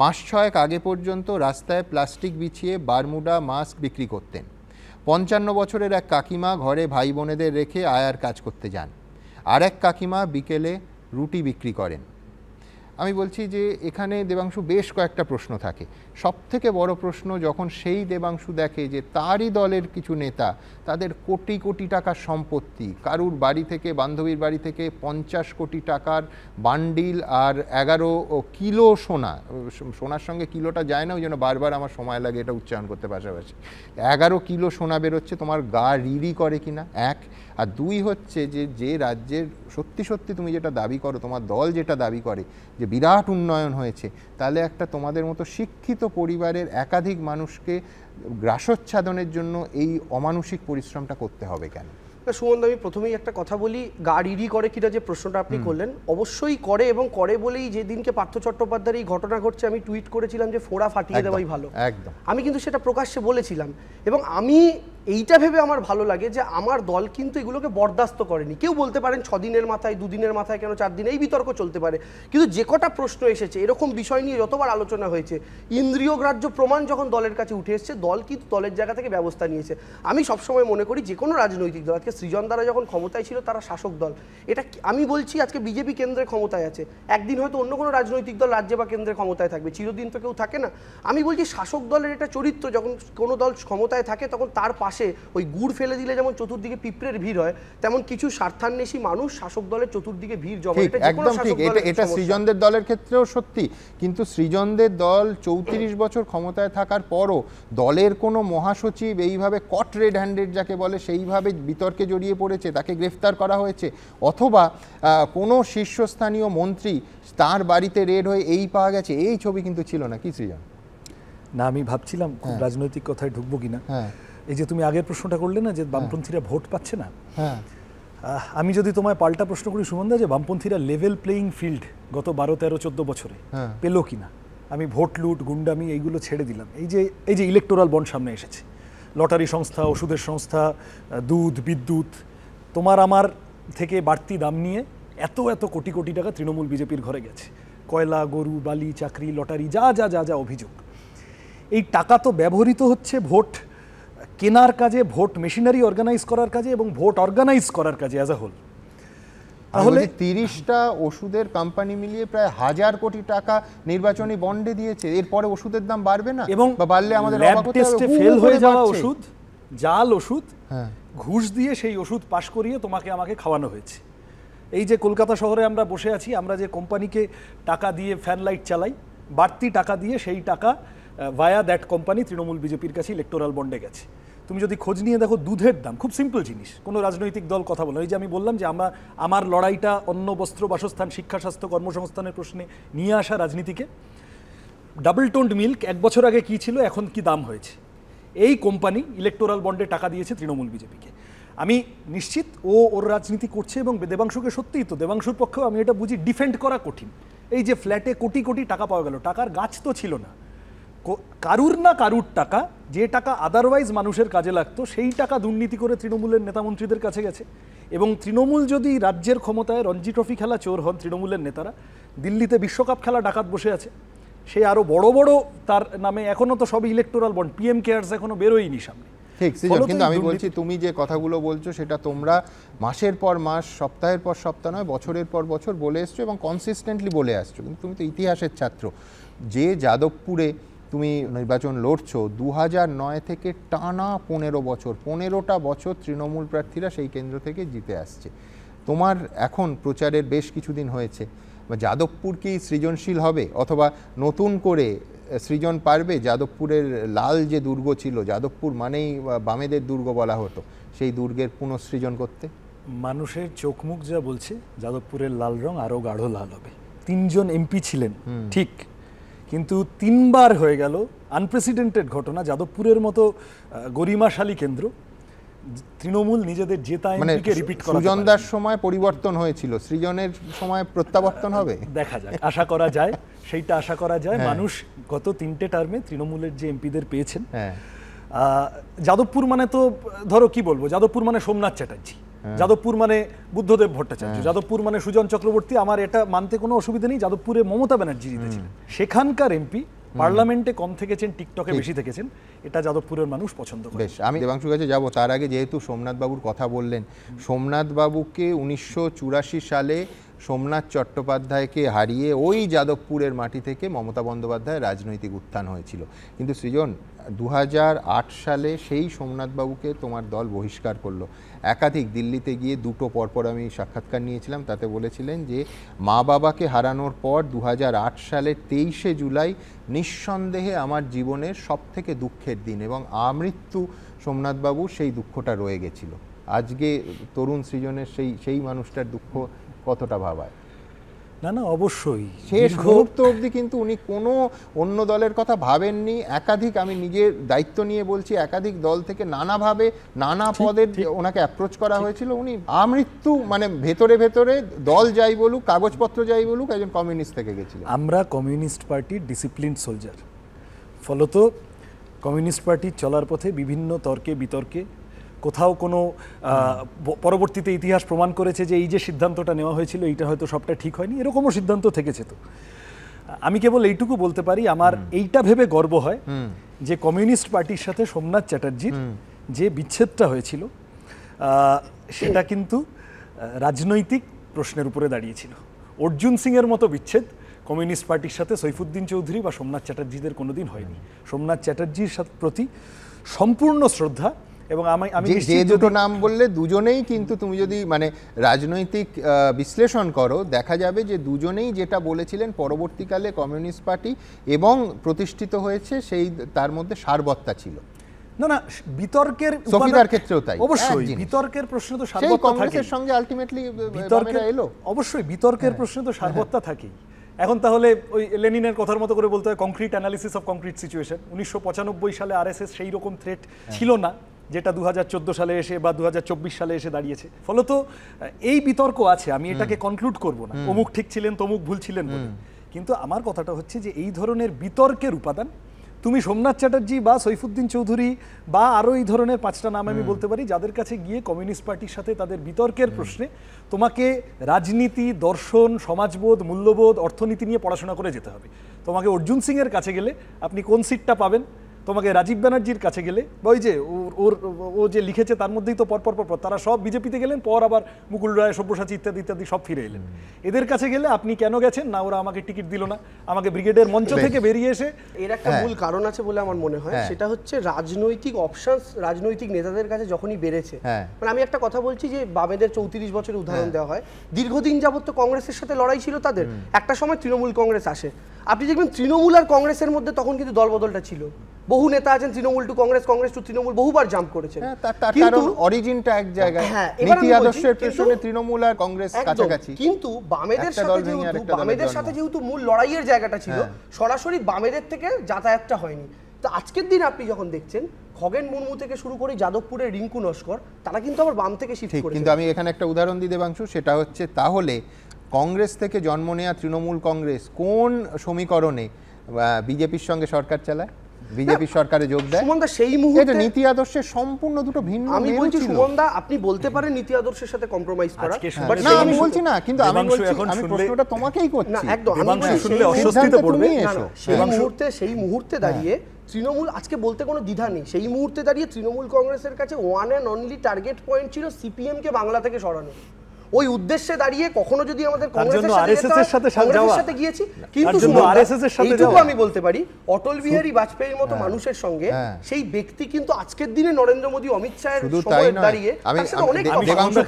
মাস ছয়েক আগে পর্যন্ত রাস্তায় প্লাস্টিক বিছিয়ে বারমুডা মাস্ক বিক্রি করতেন পঞ্চান্ন বছরের এক কাকিমা ঘরে ভাই বোনেদের রেখে আয়ার কাজ করতে যান আর এক কাকিমা বিকেলে রুটি বিক্রি করেন আমি বলছি যে এখানে দেবাংশু বেশ কয়েকটা প্রশ্ন থাকে সব থেকে বড় প্রশ্ন যখন সেই দেবাংশু দেখে যে তারই দলের কিছু নেতা তাদের কোটি কোটি টাকার সম্পত্তি কারুর বাড়ি থেকে বান্ধবীর বাড়ি থেকে পঞ্চাশ কোটি টাকার বান্ডিল আর এগারো কিলো সোনা সোনার সঙ্গে কিলোটা যায় না ওই জন্য বারবার আমার সময় লাগে এটা উচ্চারণ করতে পাশাপাশি এগারো কিলো সোনা বেরোচ্ছে তোমার গা রিরি করে কি না এক আর দুই হচ্ছে যে যে রাজ্যের সত্যি সত্যি তুমি যেটা দাবি করো তোমার দল যেটা দাবি করে যে বিরাট উন্নয়ন হয়েছে তাহলে একটা তোমাদের মতো শিক্ষিত পরিবারের একাধিক মানুষকে গ্রাসোচ্ছাদনের জন্য এই অমানসিক পরিশ্রমটা করতে হবে কেন সুমন আমি প্রথমেই একটা কথা বলি গাড়িরই করে কিনা যে প্রশ্নটা আপনি করলেন অবশ্যই করে এবং করে বলেই যেদিনকে পার্থ চট্টোপাধ্যায়ের এই ঘটনা ঘটছে আমি টুইট করেছিলাম যে ফোড়া ফাটিয়ে দেওয়াই ভালো একদম আমি কিন্তু সেটা প্রকাশ্যে বলেছিলাম এবং আমি এইটা ভেবে আমার ভালো লাগে যে আমার দল কিন্তু এগুলোকে বরদাস্ত করেনি কেউ বলতে পারেন ছদিনের মাথায় দুদিনের মাথায় কেন চার দিন এই বিতর্ক চলতে পারে কিন্তু যে কটা প্রশ্ন এসেছে এরকম বিষয় নিয়ে যতবার আলোচনা হয়েছে ইন্দ্রিয় গ্রাহ্য প্রমাণ যখন দলের কাছে উঠে এসছে দল কিন্তু দলের জায়গা থেকে ব্যবস্থা নিয়েছে আমি সবসময় মনে করি যে কোনো রাজনৈতিক দল আজকে সৃজন দ্বারা যখন ক্ষমতায় ছিল তারা শাসক দল এটা আমি বলছি আজকে বিজেপি কেন্দ্রে ক্ষমতায় আছে একদিন হয়তো অন্য কোনো রাজনৈতিক দল রাজ্যে বা কেন্দ্রে ক্ষমতায় থাকবে চিরদিন তো কেউ থাকে না আমি বলছি শাসক দলের এটা চরিত্র যখন কোনো দল ক্ষমতায় থাকে তখন তার পাশে ওই গুড় ফেলে দিলে যেমন চতুর্দিকে পিঁপড়ের ভিড় হয় তেমন কিছু স্বার্থান্বেষী মানুষ শাসক দলের চতুর্দিকে ভিড় জমা একদম ঠিক এটা এটা সৃজনদের দলের ক্ষেত্রেও সত্যি কিন্তু সৃজনদের দল চৌত্রিশ বছর ক্ষমতায় থাকার পরও দলের কোনো মহাসচিব এইভাবে কট রেড হ্যান্ডেড যাকে বলে সেইভাবে বিতর্কে জড়িয়ে পড়েছে তাকে গ্রেফতার করা হয়েছে অথবা কোনো শীর্ষস্থানীয় মন্ত্রী তার বাড়িতে রেড হয়ে এই পাওয়া গেছে এই ছবি কিন্তু ছিল না কি সৃজন না আমি ভাবছিলাম হ্যাঁ। রাজনৈতিক কথায় ঢুকবো কিনা হ্যাঁ এই যে তুমি আগের প্রশ্নটা করলে না যে হ্যাঁ। বামপন্থীরা ভোট পাচ্ছে না হ্যাঁ। আমি যদি তোমায় পাল্টা প্রশ্ন করি সুমনদা যে বামপন্থীরা লেভেল প্লেইং ফিল্ড গত বারো তেরো চোদ্দ বছরে হ্যাঁ। পেলো কিনা আমি ভোট লুট গুন্ডামি এইগুলো ছেড়ে দিলাম এই যে এই যে ইলেকটোরাল বন্ড সামনে এসেছে লটারি সংস্থা ওষুধের সংস্থা দুধ বিদ্যুৎ তোমার আমার থেকে বাড়তি দাম নিয়ে এত এত কোটি কোটি টাকা তৃণমূল বিজেপির ঘরে গেছে কয়লা গরু বালি চাকরি লটারি যা যা যা যা অভিযোগ এই টাকা তো ব্যবহৃত হচ্ছে ভোট কেনার কাজে ভোট মেশিনারি অর্গানাইজ করার কাজে এবং ভোট অর্গানাইজ করার কাজে অ্যাজ আ হোল তাহলে তিরিশটা ওষুধের কোম্পানি মিলিয়ে প্রায় হাজার কোটি টাকা নির্বাচনী বন্ডে দিয়েছে এরপরে ওষুধের দাম বাড়বে না এবং বাড়লে আমাদের টেস্টে ফেল হয়ে যাওয়া ওষুধ জাল ওষুধ হ্যাঁ। ঘুষ দিয়ে সেই ওষুধ পাশ করিয়ে তোমাকে আমাকে খাওয়ানো হয়েছে এই যে কলকাতা শহরে আমরা বসে আছি আমরা যে কোম্পানিকে টাকা দিয়ে ফ্যান লাইট চালাই বাড়তি টাকা দিয়ে সেই টাকা ভায়া দ্যাট কোম্পানি তৃণমূল বিজেপির কাছে ইলেকটোরাল বন্ডে গেছে তুমি যদি খোঁজ নিয়ে দেখো দুধের দাম খুব সিম্পল জিনিস কোনো রাজনৈতিক দল কথা বলে এই যে আমি বললাম যে আমরা আমার লড়াইটা অন্য বস্ত্র বাসস্থান শিক্ষা স্বাস্থ্য কর্মসংস্থানের প্রশ্নে নিয়ে আসা রাজনীতিকে ডাবল টোন্ড মিল্ক এক বছর আগে কি ছিল এখন কি দাম হয়েছে এই কোম্পানি ইলেকটোরাল বন্ডে টাকা দিয়েছে তৃণমূল বিজেপিকে আমি নিশ্চিত ও ওর রাজনীতি করছে এবং দেবাংশুকে সত্যিই তো দেবাংশুর পক্ষেও আমি এটা বুঝি ডিফেন্ড করা কঠিন এই যে ফ্ল্যাটে কোটি কোটি টাকা পাওয়া গেল টাকার গাছ তো ছিল না কারুর না কারুর টাকা যে টাকা আদারওয়াইজ মানুষের কাজে লাগতো সেই টাকা দুর্নীতি করে তৃণমূলের নেতামন্ত্রীদের কাছে গেছে এবং তৃণমূল যদি রাজ্যের ক্ষমতায় রঞ্জি ট্রফি খেলা চোর হন তৃণমূলের নেতারা দিল্লিতে বিশ্বকাপ খেলা ডাকাত বসে আছে সে আরও বড় বড় তার নামে এখনও তো সবই ইলেকটোরাল বন্ড পিএম কেয়ার্স এখনও বেরোয়নি সামনে ঠিক কিন্তু আমি বলছি তুমি যে কথাগুলো বলছো সেটা তোমরা মাসের পর মাস সপ্তাহের পর সপ্তাহ নয় বছরের পর বছর বলে এসছো এবং কনসিস্টেন্টলি বলে আসছো কিন্তু তুমি তো ইতিহাসের ছাত্র যে যাদবপুরে তুমি নির্বাচন লড়ছো দু নয় থেকে টানা পনেরো বছর পনেরোটা বছর তৃণমূল প্রার্থীরা সেই কেন্দ্র থেকে জিতে আসছে তোমার এখন প্রচারের বেশ কিছুদিন হয়েছে যাদবপুর কি সৃজনশীল হবে অথবা নতুন করে সৃজন পারবে যাদবপুরের লাল যে দুর্গ ছিল যাদবপুর মানেই বামেদের দুর্গ বলা হতো সেই দুর্গের পুনঃসৃজন করতে মানুষের চোখমুখ যা বলছে যাদবপুরের লাল রং আরও গাঢ় লাল হবে তিনজন এমপি ছিলেন ঠিক কিন্তু তিনবার হয়ে গেল আনপ্রেসিডেন্টেড ঘটনা যাদবপুরের মতো গরিমাশালী কেন্দ্র তৃণমূল নিজেদের জেতা মানে এমপিকে রিপিট করা সুজনদার সময় পরিবর্তন হয়েছিল সৃজনের সময় প্রত্যাবর্তন হবে দেখা যাক আশা করা যায় সেইটা আশা করা যায় হ্যাঁ। মানুষ গত তিনটে টার্মে তৃণমূলের যে এমপিদের পেয়েছেন হ্যাঁ। যাদবপুর মানে তো ধরো কি বলবো যাদবপুর মানে সোমনাথ চ্যাটার্জি হ্যাঁ। যাদবপুর মানে বুদ্ধদেব ভট্টাচার্য হ্যাঁ। যাদবপুর মানে সুজন চক্রবর্তী আমার এটা মানতে কোনো অসুবিধা নেই যাদবপুরে মমতা ব্যানার্জি জিতেছিলেন সেখানকার এমপি পার্লামেন্টে কম থেকেছেন টিকটকে বেশি থেকেছেন এটা যাদবপুরের মানুষ পছন্দ করে বেশ আমি দেবাংশু কাছে যাব তার আগে যেহেতু সোমনাথবাবুর কথা বললেন সোমনাথবাবুকে উনিশশো সালে সোমনাথ চট্টোপাধ্যায়কে হারিয়ে ওই যাদবপুরের মাটি থেকে মমতা বন্দ্যোপাধ্যায় রাজনৈতিক উত্থান হয়েছিল কিন্তু সৃজন দু সালে সেই সোমনাথবাবুকে তোমার দল বহিষ্কার করলো একাধিক দিল্লিতে গিয়ে দুটো পরপর আমি সাক্ষাৎকার নিয়েছিলাম তাতে বলেছিলেন যে মা বাবাকে হারানোর পর দু সালের তেইশে জুলাই নিঃসন্দেহে আমার জীবনের সবথেকে দুঃখের দিন এবং আমৃত্যু সোমনাথবাবু সেই দুঃখটা রয়ে গেছিল আজকে তরুণ সৃজনের সেই সেই মানুষটার দুঃখ কতটা ভাবায় না না অবশ্যই শেষ মুহূর্ত অবধি কিন্তু উনি কোনো অন্য দলের কথা ভাবেননি একাধিক আমি নিজের দায়িত্ব নিয়ে বলছি একাধিক দল থেকে নানাভাবে নানা পদের ওনাকে অ্যাপ্রোচ করা হয়েছিল উনি আমৃত্যু মানে ভেতরে ভেতরে দল যাই বলুক কাগজপত্র যাই বলুক একজন কমিউনিস্ট থেকে গেছিল আমরা কমিউনিস্ট পার্টির ডিসিপ্লিন সোলজার ফলত কমিউনিস্ট পার্টি চলার পথে বিভিন্ন তর্কে বিতর্কে কোথাও কোনো পরবর্তীতে ইতিহাস প্রমাণ করেছে যে এই যে সিদ্ধান্তটা নেওয়া হয়েছিল এইটা হয়তো সবটা ঠিক হয়নি এরকমও সিদ্ধান্ত থেকেছে তো আমি কেবল এইটুকু বলতে পারি আমার এইটা ভেবে গর্ব হয় যে কমিউনিস্ট পার্টির সাথে সোমনাথ চ্যাটার্জির যে বিচ্ছেদটা হয়েছিল সেটা কিন্তু রাজনৈতিক প্রশ্নের উপরে দাঁড়িয়েছিল অর্জুন সিং এর মতো বিচ্ছেদ কমিউনিস্ট পার্টির সাথে সৈফুদ্দিন চৌধুরী বা সোমনাথ চ্যাটার্জিদের কোনোদিন হয়নি সোমনাথ চ্যাটার্জির প্রতি সম্পূর্ণ শ্রদ্ধা এবং আমি যে দুটো নাম বললে দুজনেই কিন্তু তুমি যদি মানে রাজনৈতিক বিশ্লেষণ করো দেখা যাবে যে দুজনেই যেটা বলেছিলেন পরবর্তীকালে কমিউনিস্ট পার্টি এবং প্রতিষ্ঠিত হয়েছে সেই তার মধ্যে সারবত্তা ছিল না না বিতর্কের সফিদার ক্ষেত্রেও তাই অবশ্যই বিতর্কের প্রশ্ন তো সারবত্তা থাকে সঙ্গে আলটিমেটলি মানে বিতর্কের এলো অবশ্যই বিতর্কের হ্যাঁ। প্রশ্ন তো সারবত্তা থাকেই এখন তাহলে ওই লেনিনের কথার মতো করে বলতে হয় concrete analysis of concrete situation উনিশশো সালে আরএসএস সেই রকম থ্রেট ছিল না যেটা দু সালে এসে বা দু সালে এসে দাঁড়িয়েছে ফলত এই বিতর্ক আছে আমি এটাকে কনক্লুড করব না অমুক ঠিক ছিলেন তমুক ভুল ছিলেন বলে কিন্তু আমার কথাটা হচ্ছে যে এই ধরনের বিতর্কের উপাদান তুমি সোমনাথ চ্যাটার্জি বা সৈফুদ্দিন চৌধুরী বা আরও এই ধরনের পাঁচটা নাম আমি বলতে পারি যাদের কাছে গিয়ে কমিউনিস্ট পার্টির সাথে তাদের বিতর্কের প্রশ্নে তোমাকে রাজনীতি দর্শন সমাজবোধ মূল্যবোধ অর্থনীতি নিয়ে পড়াশোনা করে যেতে হবে তোমাকে অর্জুন সিংয়ের কাছে গেলে আপনি কোন সিটটা পাবেন তোমাকে রাজীব ব্যানার্জির কাছে গেলে বা ওই যে ওর ও যে লিখেছে তার মধ্যেই তো পরপর পরপর তারা সব বিজেপিতে গেলেন পর আবার মুকুল রায় সব্যসাচী ইত্যাদি ইত্যাদি সব ফিরে এলেন এদের কাছে গেলে আপনি কেন গেছেন না ওরা আমাকে টিকিট দিল না আমাকে ব্রিগেডের মঞ্চ থেকে বেরিয়ে এসে এর একটা হ্যাঁ। মূল কারণ আছে বলে আমার মনে হয় হ্যাঁ। সেটা হচ্ছে রাজনৈতিক অপশন রাজনৈতিক নেতাদের কাছে যখনই বেড়েছে হ্যাঁ। মানে আমি একটা কথা বলছি যে বামেদের চৌত্রিশ বছর উদাহরণ দেওয়া হয় দীর্ঘদিন যাবত তো কংগ্রেসের সাথে লড়াই ছিল তাদের একটা সময় তৃণমূল কংগ্রেস আসে আপনি দেখবেন তৃণমূল আর কংগ্রেসের মধ্যে তখন কিন্তু দলবদলটা ছিল বহু নেতা আছেন তৃণমূল টু কংগ্রেস কংগ্রেস টু তৃণমূল বহুবার জাম্প করেছেন হ্যাঁ, কিন্তু অরিজিনটা এক হ্যাঁ, জায়গায় নীতি আদর্শের পেছনে তৃণমূল আর কংগ্রেস কাছাকাছি কিন্তু বামেদের সাথে যেহেতু বামেদের সাথে যেহেতু মূল লড়াইয়ের জায়গাটা ছিল হ্যাঁ। সরাসরি বামেদের থেকে যাতায়াতটা হয়নি তো আজকের দিন আপনি যখন দেখছেন খগেন মুর্মু থেকে শুরু করে যাদবপুরের রিঙ্কু নস্কর তারা কিন্তু আবার বাম থেকে শিফট করেছে কিন্তু আমি এখানে একটা উদাহরণ দিই দেবাংশু সেটা হচ্ছে তাহলে কংগ্রেস থেকে জন্ম নেয়া তৃণমূল কংগ্রেস কোন সমীকরণে বিজেপির সঙ্গে সরকার চালায় বিজেপি সরকারে যোগ দেয় সুমনদা সেই মুহূর্তে নীতি আদর্শের সম্পূর্ণ দুটো ভিন্ন আমি বলছি সুমনদা আপনি বলতে পারেন নীতি আদর্শের সাথে কম্প্রোমাইজ করা বাট হ্যাঁ, না আমি বলছি না কিন্তু আমি বলছি আমি প্রশ্নটা তোমাকেই করছি না একদম আমি বলছি শুনলে অস্বস্তিতে পড়বে সেই মুহূর্তে সেই মুহূর্তে হ্যাঁ। দাঁড়িয়ে তৃণমূল আজকে বলতে কোনো দ্বিধা নেই সেই মুহূর্তে দাঁড়িয়ে তৃণমূল কংগ্রেসের কাছে one and only target point ছিল সিপিএমকে বাংলা থেকে সরানো ওই উদ্দেশ্যে দাঁড়িয়ে কখনো যদি আমাদের কংগ্রেসের সাথে সাথে গিয়েছি কিন্তু এইটুকু আমি বলতে পারি অটল বিহারী বাজপেয়ীর মতো হ্যাঁ। মানুষের সঙ্গে হ্যাঁ। সেই ব্যক্তি কিন্তু আজকের দিনে নরেন্দ্র মোদী অমিত শাহের সময় দাঁড়িয়ে আমি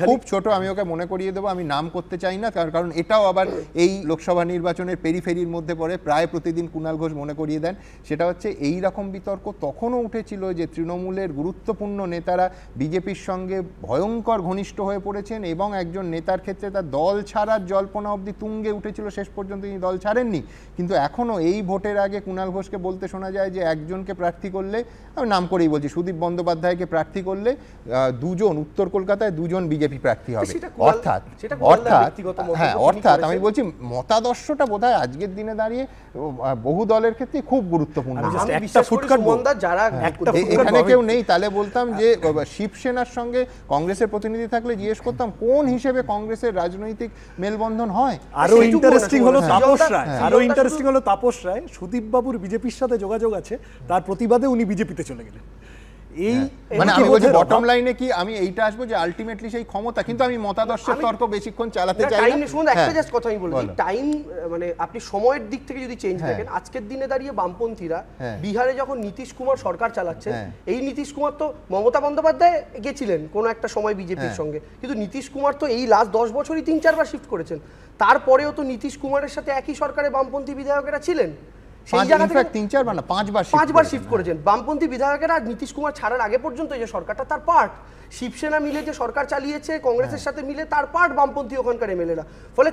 খুব ছোট আমি ওকে মনে করিয়ে দেবো আমি নাম করতে চাই না তার কারণ এটাও আবার এই লোকসভা নির্বাচনের পেরিফেরির মধ্যে পড়ে প্রায় প্রতিদিন কুণাল ঘোষ মনে করিয়ে দেন সেটা হচ্ছে এই রকম বিতর্ক তখনও উঠেছিল যে তৃণমূলের গুরুত্বপূর্ণ নেতারা বিজেপির সঙ্গে ভয়ঙ্কর ঘনিষ্ঠ হয়ে পড়েছেন এবং একজন নেতার ক্ষেত্রে তার দল ছাড়ার জল্পনা অবধি তুঙ্গে উঠেছিল শেষ পর্যন্ত তিনি দল ছাড়েননি কিন্তু এখনও এই ভোটের আগে কুণাল ঘোষকে বলতে শোনা যায় যে একজনকে প্রার্থী করলে আমি নাম করেই বলছি সুদীপ বন্দ্যোপাধ্যায়কে প্রার্থী করলে দুজন উত্তর কলকাতায় দুজন বিজেপি প্রার্থী হবে অর্থাৎ অর্থাৎ হ্যাঁ অর্থাৎ আমি বলছি মতাদর্শটা বোধ আজকের দিনে দাঁড়িয়ে বহু দলের ক্ষেত্রে খুব গুরুত্বপূর্ণ হ্যাঁ, এখানে কেউ নেই তাহলে বলতাম যে হ্যাঁ। শিবসেনার সঙ্গে কংগ্রেসের প্রতিনিধি থাকলে জিজ্ঞেস করতাম কোন হিসেবে কংগ্রেসের রাজনৈতিক মেলবন্ধন হয় আরো ইন্টারেস্টিং হলো তাপস রায় আরো ইন্টারেস্টিং হলো তাপস রায় সুদীপ বাবুর বিজেপির সাথে যোগাযোগ আছে তার প্রতিবাদে উনি বিজেপিতে চলে গেলেন হ্যাঁ। এই মানে আমি বলছি বটম লাইনে কি আমি এইটা আসবো যে আলটিমেটলি সেই ক্ষমতা কিন্তু আমি মতাদর্শের তর্ক বেশিক্ষণ চালাতে চাই টাইম শুনুন একটা জাস্ট হ্যাঁ। কথা আমি বলছি টাইম মানে আপনি সময়ের দিক থেকে যদি চেঞ্জ হ্যাঁ। দেখেন আজকের দিনে দাঁড়িয়ে বামপন্থীরা বিহারে যখন নীতিশ কুমার সরকার চালাচ্ছেন এই নীতিশ কুমার তো মমতা বন্দ্যোপাধ্যায় গেছিলেন কোনো একটা সময় বিজেপির সঙ্গে কিন্তু নীতিশ কুমার তো এই লাস্ট দশ বছরই তিন চারবার শিফট করেছেন তারপরেও তো নীতিশ কুমারের সাথে একই সরকারে বামপন্থী বিধায়কেরা ছিলেন হ্যাঁ।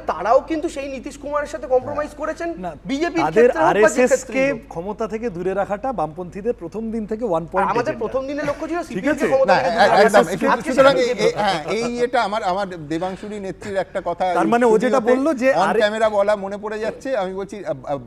তারাও কিন্তু সেই নীতিশ কুমারের সাথে কম্প্রোমাইজ হ্যাঁ। করেছেন ক্ষমতা থেকে দূরে রাখাটা বামপন্থীদের প্রথম দিন থেকে ওয়ান পয়েন্ট আমাদের প্রথম দিনের লক্ষ্য ছিল হ্যাঁ, এই আমার আমার দেবাংশুরি নেত্রীর একটা কথা তার মানে ও যেটা বললো যে বলা মনে পড়ে যাচ্ছে আমি বলছি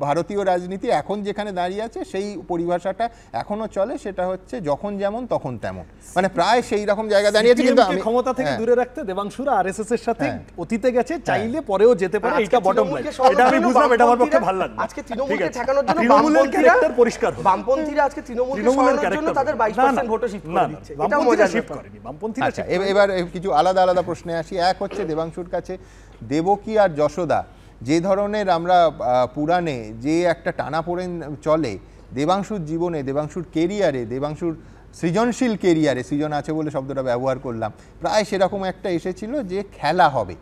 ভারতীয় রাজনীতি এখন যেখানে দাঁড়িয়ে আছে সেই পরিভাষাটা এখনো চলে সেটা হচ্ছে যখন যেমন তখন তেমন মানে প্রায় সেই রকম জায়গা দাঁড়িয়েছে কিন্তু ক্ষমতা থেকে হ্যাঁ। দূরে রাখতে দেবাংশুরা আরএসএস এর সাথে হ্যাঁ। অতীতে গেছে হ্যাঁ। চাইলে পরেও যেতে পারে এটা বটম লাইন এটা আমি বুঝলাম এটা আমার পক্ষে ভালো লাগবে আজকে তৃণমূলকে ঠেকানোর জন্য তৃণমূলের ক্যারেক্টার পরিষ্কার বামপন্থীরা আজকে তৃণমূলের জন্য তাদের 22% ভোটে শিফট করে দিচ্ছে এটা মজা শিফট করেনি বামপন্থীরা আচ্ছা, এবার কিছু আলাদা আলাদা প্রশ্নে আসি এক হচ্ছে দেবাংশুর কাছে দেবকি আর যশোদা যে ধরনের আমরা পুরাণে যে একটা টানা পড়ে চলে দেবাংশুর জীবনে দেবাংশুর কেরিয়ারে দেবাংশুর সৃজনশীল কেরিয়ারে সৃজন আছে বলে শব্দটা ব্যবহার করলাম প্রায় সেরকম একটা এসেছিল যে খেলা হবে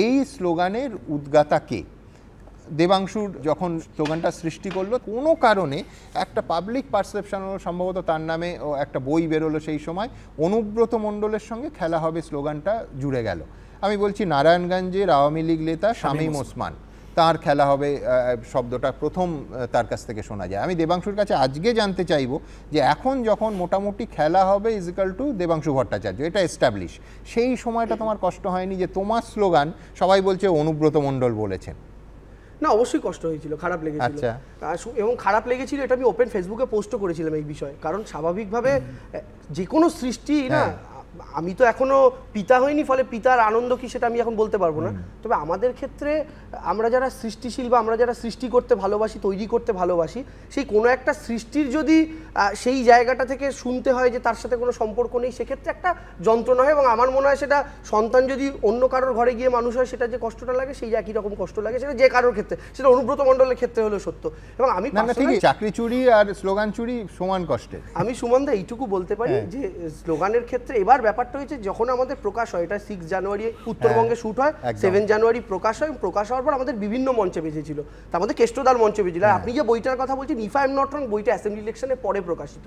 এই স্লোগানের উদ্গাতা কে দেবাংশুর যখন স্লোগানটা সৃষ্টি করলো কোনো কারণে একটা পাবলিক পারসেপশন হলো সম্ভবত তার নামে একটা বই বেরোলো সেই সময় অনুব্রত মণ্ডলের সঙ্গে খেলা হবে স্লোগানটা জুড়ে গেল আমি বলছি নারায়ণগঞ্জের আওয়ামী লীগ নেতা শামীম ওসমান তার খেলা হবে শব্দটা প্রথম তার কাছ থেকে শোনা যায় আমি দেবাংশুর কাছে আজকে জানতে চাইব যে এখন যখন মোটামুটি খেলা হবে ইজিক্যাল টু দেবাংশু ভট্টাচার্য এটা এস্টাবলিশ সেই সময়টা তোমার কষ্ট হয়নি যে তোমার স্লোগান সবাই বলছে অনুব্রত মণ্ডল বলেছেন না অবশ্যই কষ্ট হয়েছিল খারাপ লেগেছিল আচ্ছা। এবং খারাপ লেগেছিল এটা আমি ওপেন ফেসবুকে পোস্টও করেছিলাম এই বিষয়ে কারণ স্বাভাবিকভাবে যে কোনো সৃষ্টি না হ্যাঁ। আমি তো এখনো পিতা হইনি ফলে পিতার আনন্দ কি সেটা আমি এখন বলতে পারবো না তবে আমাদের ক্ষেত্রে আমরা যারা সৃষ্টিশীল বা আমরা যারা সৃষ্টি করতে ভালোবাসি তৈরি করতে ভালোবাসি সেই কোনো একটা সৃষ্টির যদি সেই জায়গাটা থেকে শুনতে হয় যে তার সাথে কোনো সম্পর্ক নেই সেক্ষেত্রে একটা যন্ত্রণা হয় এবং আমার মনে হয় সেটা সন্তান যদি অন্য কারোর ঘরে গিয়ে মানুষ হয় সেটা যে কষ্টটা লাগে সেই একই রকম কষ্ট লাগে সেটা যে কারোর ক্ষেত্রে সেটা অনুব্রত মণ্ডলের ক্ষেত্রে হলো সত্য এবং আমি চাকরি চুরি আর স্লোগান চুরি সমান কষ্টে আমি সুমন্ধা এইটুকু বলতে পারি হ্যাঁ। যে স্লোগানের ক্ষেত্রে এবার আর ব্যাপারটা হয়েছে যখন আমাদের প্রকাশ হয় এটা সিক্স হ্যাঁ, জানুয়ারি উত্তরবঙ্গে শ্যুট হয় সেভেন জানুয়ারি প্রকাশ হয় প্রকাশ হওয়ার পর আমাদের বিভিন্ন মঞ্চে বেঁচেছিল তা আমাদের কেষ্টদার মঞ্চে বেঁচেছিল হ্যাঁ। আপনি যে বইটার কথা বলছেন if I am not wrong বইটা অ্যাসেম্বলি ইলেকশনের পরে প্রকাশিত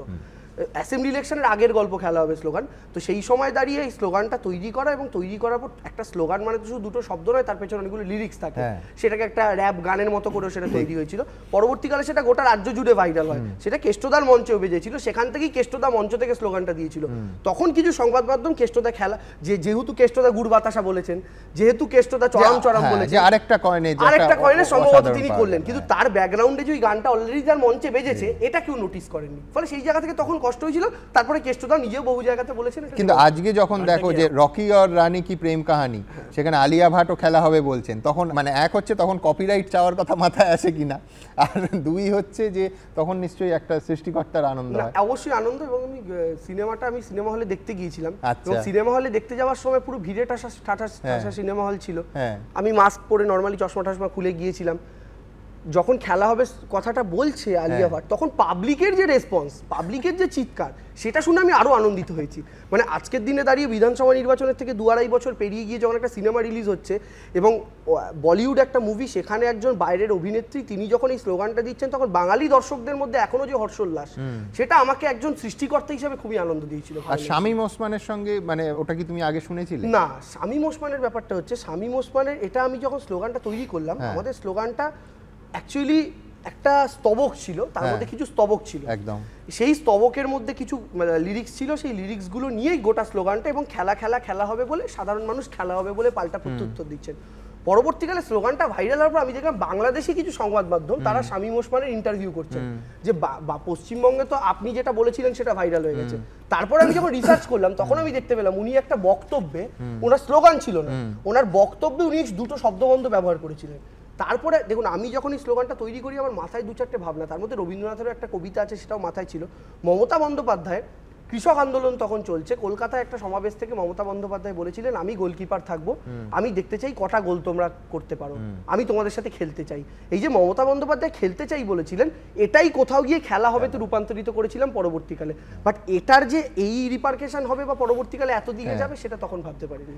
অ্যাসেম্বলি ইলেকশনের আগের গল্প খেলা হবে স্লোগান তো সেই সময় দাঁড়িয়ে এই স্লোগানটা তৈরি করা এবং তৈরি করার পর একটা স্লোগান মানে তো শুধু দুটো শব্দ নয় তার পেছনে অনেকগুলো লিরিক্স থাকে হ্যাঁ। সেটাকে একটা র্যাপ গানের মতো করে সেটা তৈরি হয়েছিল পরবর্তীকালে সেটা গোটা রাজ্য জুড়ে ভাইরাল হয় সেটা কেষ্টদার মঞ্চে বেজেছিল সেখান থেকেই কেষ্টদা মঞ্চ থেকে স্লোগানটা দিয়েছিল তখন কিছু সংবাদ সংবাদ মাধ্যম কেষ্টদা খেলা যে যেহেতু কেষ্টদা গুড় বাতাসা বলেছেন যেহেতু কেষ্টদা চরম চরম হ্যাঁ, বলেছেন আরেকটা কয়েনে আরেকটা কয়নে সম্ভবত তিনি করলেন হ্যাঁ। কিন্তু তার ব্যাকগ্রাউন্ডে যে ওই গানটা অলরেডি তার মঞ্চে বেজেছে এটা কেউ নোটিস করেনি ফলে সেই জায়গা থেকে তখন কষ্ট হয়েছিল তারপরে কেষ্টদা নিজেও বহু জায়গাতে বলেছেন কিন্তু আজকে যখন দেখো যে রকি আর রানী কি প্রেম কাহানি সেখানে আলিয়া ভাটও খেলা হবে বলছেন তখন মানে এক হচ্ছে তখন কপিরাইট চাওয়ার কথা মাথায় আসে কিনা আর দুই হচ্ছে যে তখন নিশ্চয়ই একটা সৃষ্টিকর্তার আনন্দ হয় অবশ্যই আনন্দ এবং আমি সিনেমাটা আমি সিনেমা হলে দেখতে গিয়েছিলাম গিয়েছিলাম আচ্ছা। এবং সিনেমা হলে দেখতে যাওয়ার সময় পুরো ভিড়ে ঠাসা ঠাসা হ্যাঁ। সিনেমা হল ছিল হ্যাঁ। আমি মাস্ক পরে নর্মালি চশমা টশমা খুলে গিয়েছিলাম যখন খেলা হবে কথাটা বলছে আলিয়া হ্যাঁ। ভাট তখন পাবলিকের যে রেসপন্স পাবলিকের যে চিৎকার সেটা শুনে আমি আরও আনন্দিত হয়েছি মানে আজকের দিনে দাঁড়িয়ে বিধানসভা নির্বাচনের থেকে দু আড়াই বছর পেরিয়ে গিয়ে যখন একটা সিনেমা রিলিজ হচ্ছে এবং বলিউড একটা মুভি সেখানে একজন বাইরের অভিনেত্রী তিনি যখন এই স্লোগানটা দিচ্ছেন তখন বাঙালি দর্শকদের মধ্যে এখনও যে হর্ষোল্লাস সেটা আমাকে একজন সৃষ্টিকর্তা হিসেবে খুবই আনন্দ দিয়েছিল আর শামীম ওসমানের সঙ্গে মানে ওটা কি তুমি আগে শুনেছিলে না শামীম ওসমানের ব্যাপারটা হচ্ছে শামীম ওসমানের এটা আমি যখন স্লোগানটা তৈরি করলাম হ্যাঁ। আমাদের স্লোগানটা অ্যাকচুয়ালি একটা স্তবক ছিল তার হ্যাঁ। মধ্যে কিছু স্তবক ছিল একদম সেই স্তবকের মধ্যে কিছু লিরিক্স মানে, ছিল সেই লিরিক্সগুলো নিয়েই গোটা স্লোগানটা এবং খেলা খেলা খেলা হবে বলে সাধারণ মানুষ খেলা হবে বলে পাল্টা প্রত্যুত্তর দিচ্ছেন পরবর্তীকালে স্লোগানটা ভাইরাল হওয়ার পর আমি দেখলাম বাংলাদেশে কিছু সংবাদ মাধ্যম তারা স্বামী মোসমানের ইন্টারভিউ করছেন যে পশ্চিমবঙ্গে তো আপনি যেটা বলেছিলেন সেটা ভাইরাল হয়ে গেছে তারপর আমি যখন রিসার্চ করলাম তখন আমি দেখতে পেলাম উনি একটা বক্তব্যে ওনার স্লোগান ছিল না ওনার বক্তব্যে উনি দুটো শব্দবন্ধ ব্যবহার করেছিলেন তারপরে দেখুন আমি যখন এই স্লোগানটা তৈরি করি আমার মাথায় দু চারটে ভাবনা তার মধ্যে রবীন্দ্রনাথেরও একটা কবিতা আছে সেটাও মাথায় ছিল মমতা বন্দ্যোপাধ্যায়ের কৃষক আন্দোলন তখন চলছে কলকাতায় একটা সমাবেশ থেকে মমতা বন্দ্যোপাধ্যায় বলেছিলেন আমি গোলকিপার থাকব আমি দেখতে চাই কটা গোল তোমরা করতে পারো আমি তোমাদের সাথে খেলতে চাই এই যে মমতা বন্দ্যোপাধ্যায় খেলতে চাই বলেছিলেন এটাই কোথাও গিয়ে খেলা হবে হ্যাঁ। তো রূপান্তরিত করেছিলাম পরবর্তীকালে বাট এটার যে এই রিপার্কেশন হবে বা পরবর্তীকালে এত দিকে হ্যাঁ। যাবে সেটা তখন ভাবতে পারিনি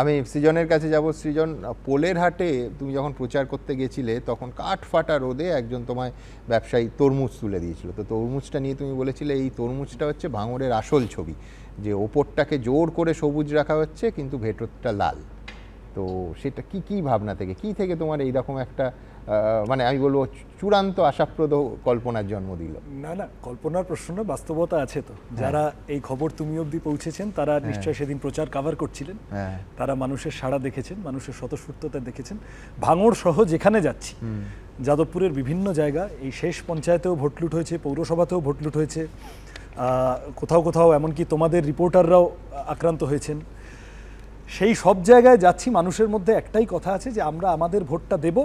আমি সৃজনের কাছে যাব সৃজন পোলের হাটে তুমি যখন প্রচার করতে গেছিলে তখন কাঠ ফাটা রোদে একজন তোমায় ব্যবসায়ী তরমুজ তুলে দিয়েছিল তো তরমুজটা নিয়ে তুমি বলেছিলে এই তরমুজটা হচ্ছে ভাঙরের আসল ছবি যে ওপরটাকে জোর করে সবুজ রাখা হচ্ছে কিন্তু ভেতরটা লাল তো সেটা কি কি ভাবনা থেকে কি থেকে তোমার এইরকম একটা মানে আমি বলবো চূড়ান্ত আশাপ্রদ কল্পনার জন্ম দিল না না কল্পনার প্রশ্ন না বাস্তবতা আছে তো হ্যাঁ। যারা এই খবর তুমি অবধি পৌঁছেছেন তারা হ্যাঁ। নিশ্চয় সেদিন প্রচার কাভার করছিলেন হ্যাঁ। তারা মানুষের সাড়া দেখেছেন মানুষের স্বতঃস্ফূর্ততা দেখেছেন ভাঙর সহ যেখানে যাচ্ছি যাদবপুরের বিভিন্ন জায়গা এই শেষ পঞ্চায়েতেও ভোটলুট হয়েছে পৌরসভাতেও ভোটলুট হয়েছে কোথাও কোথাও এমনকি তোমাদের রিপোর্টাররাও আক্রান্ত হয়েছেন সেই সব জায়গায় যাচ্ছি মানুষের মধ্যে একটাই কথা আছে যে আমরা আমাদের ভোটটা দেব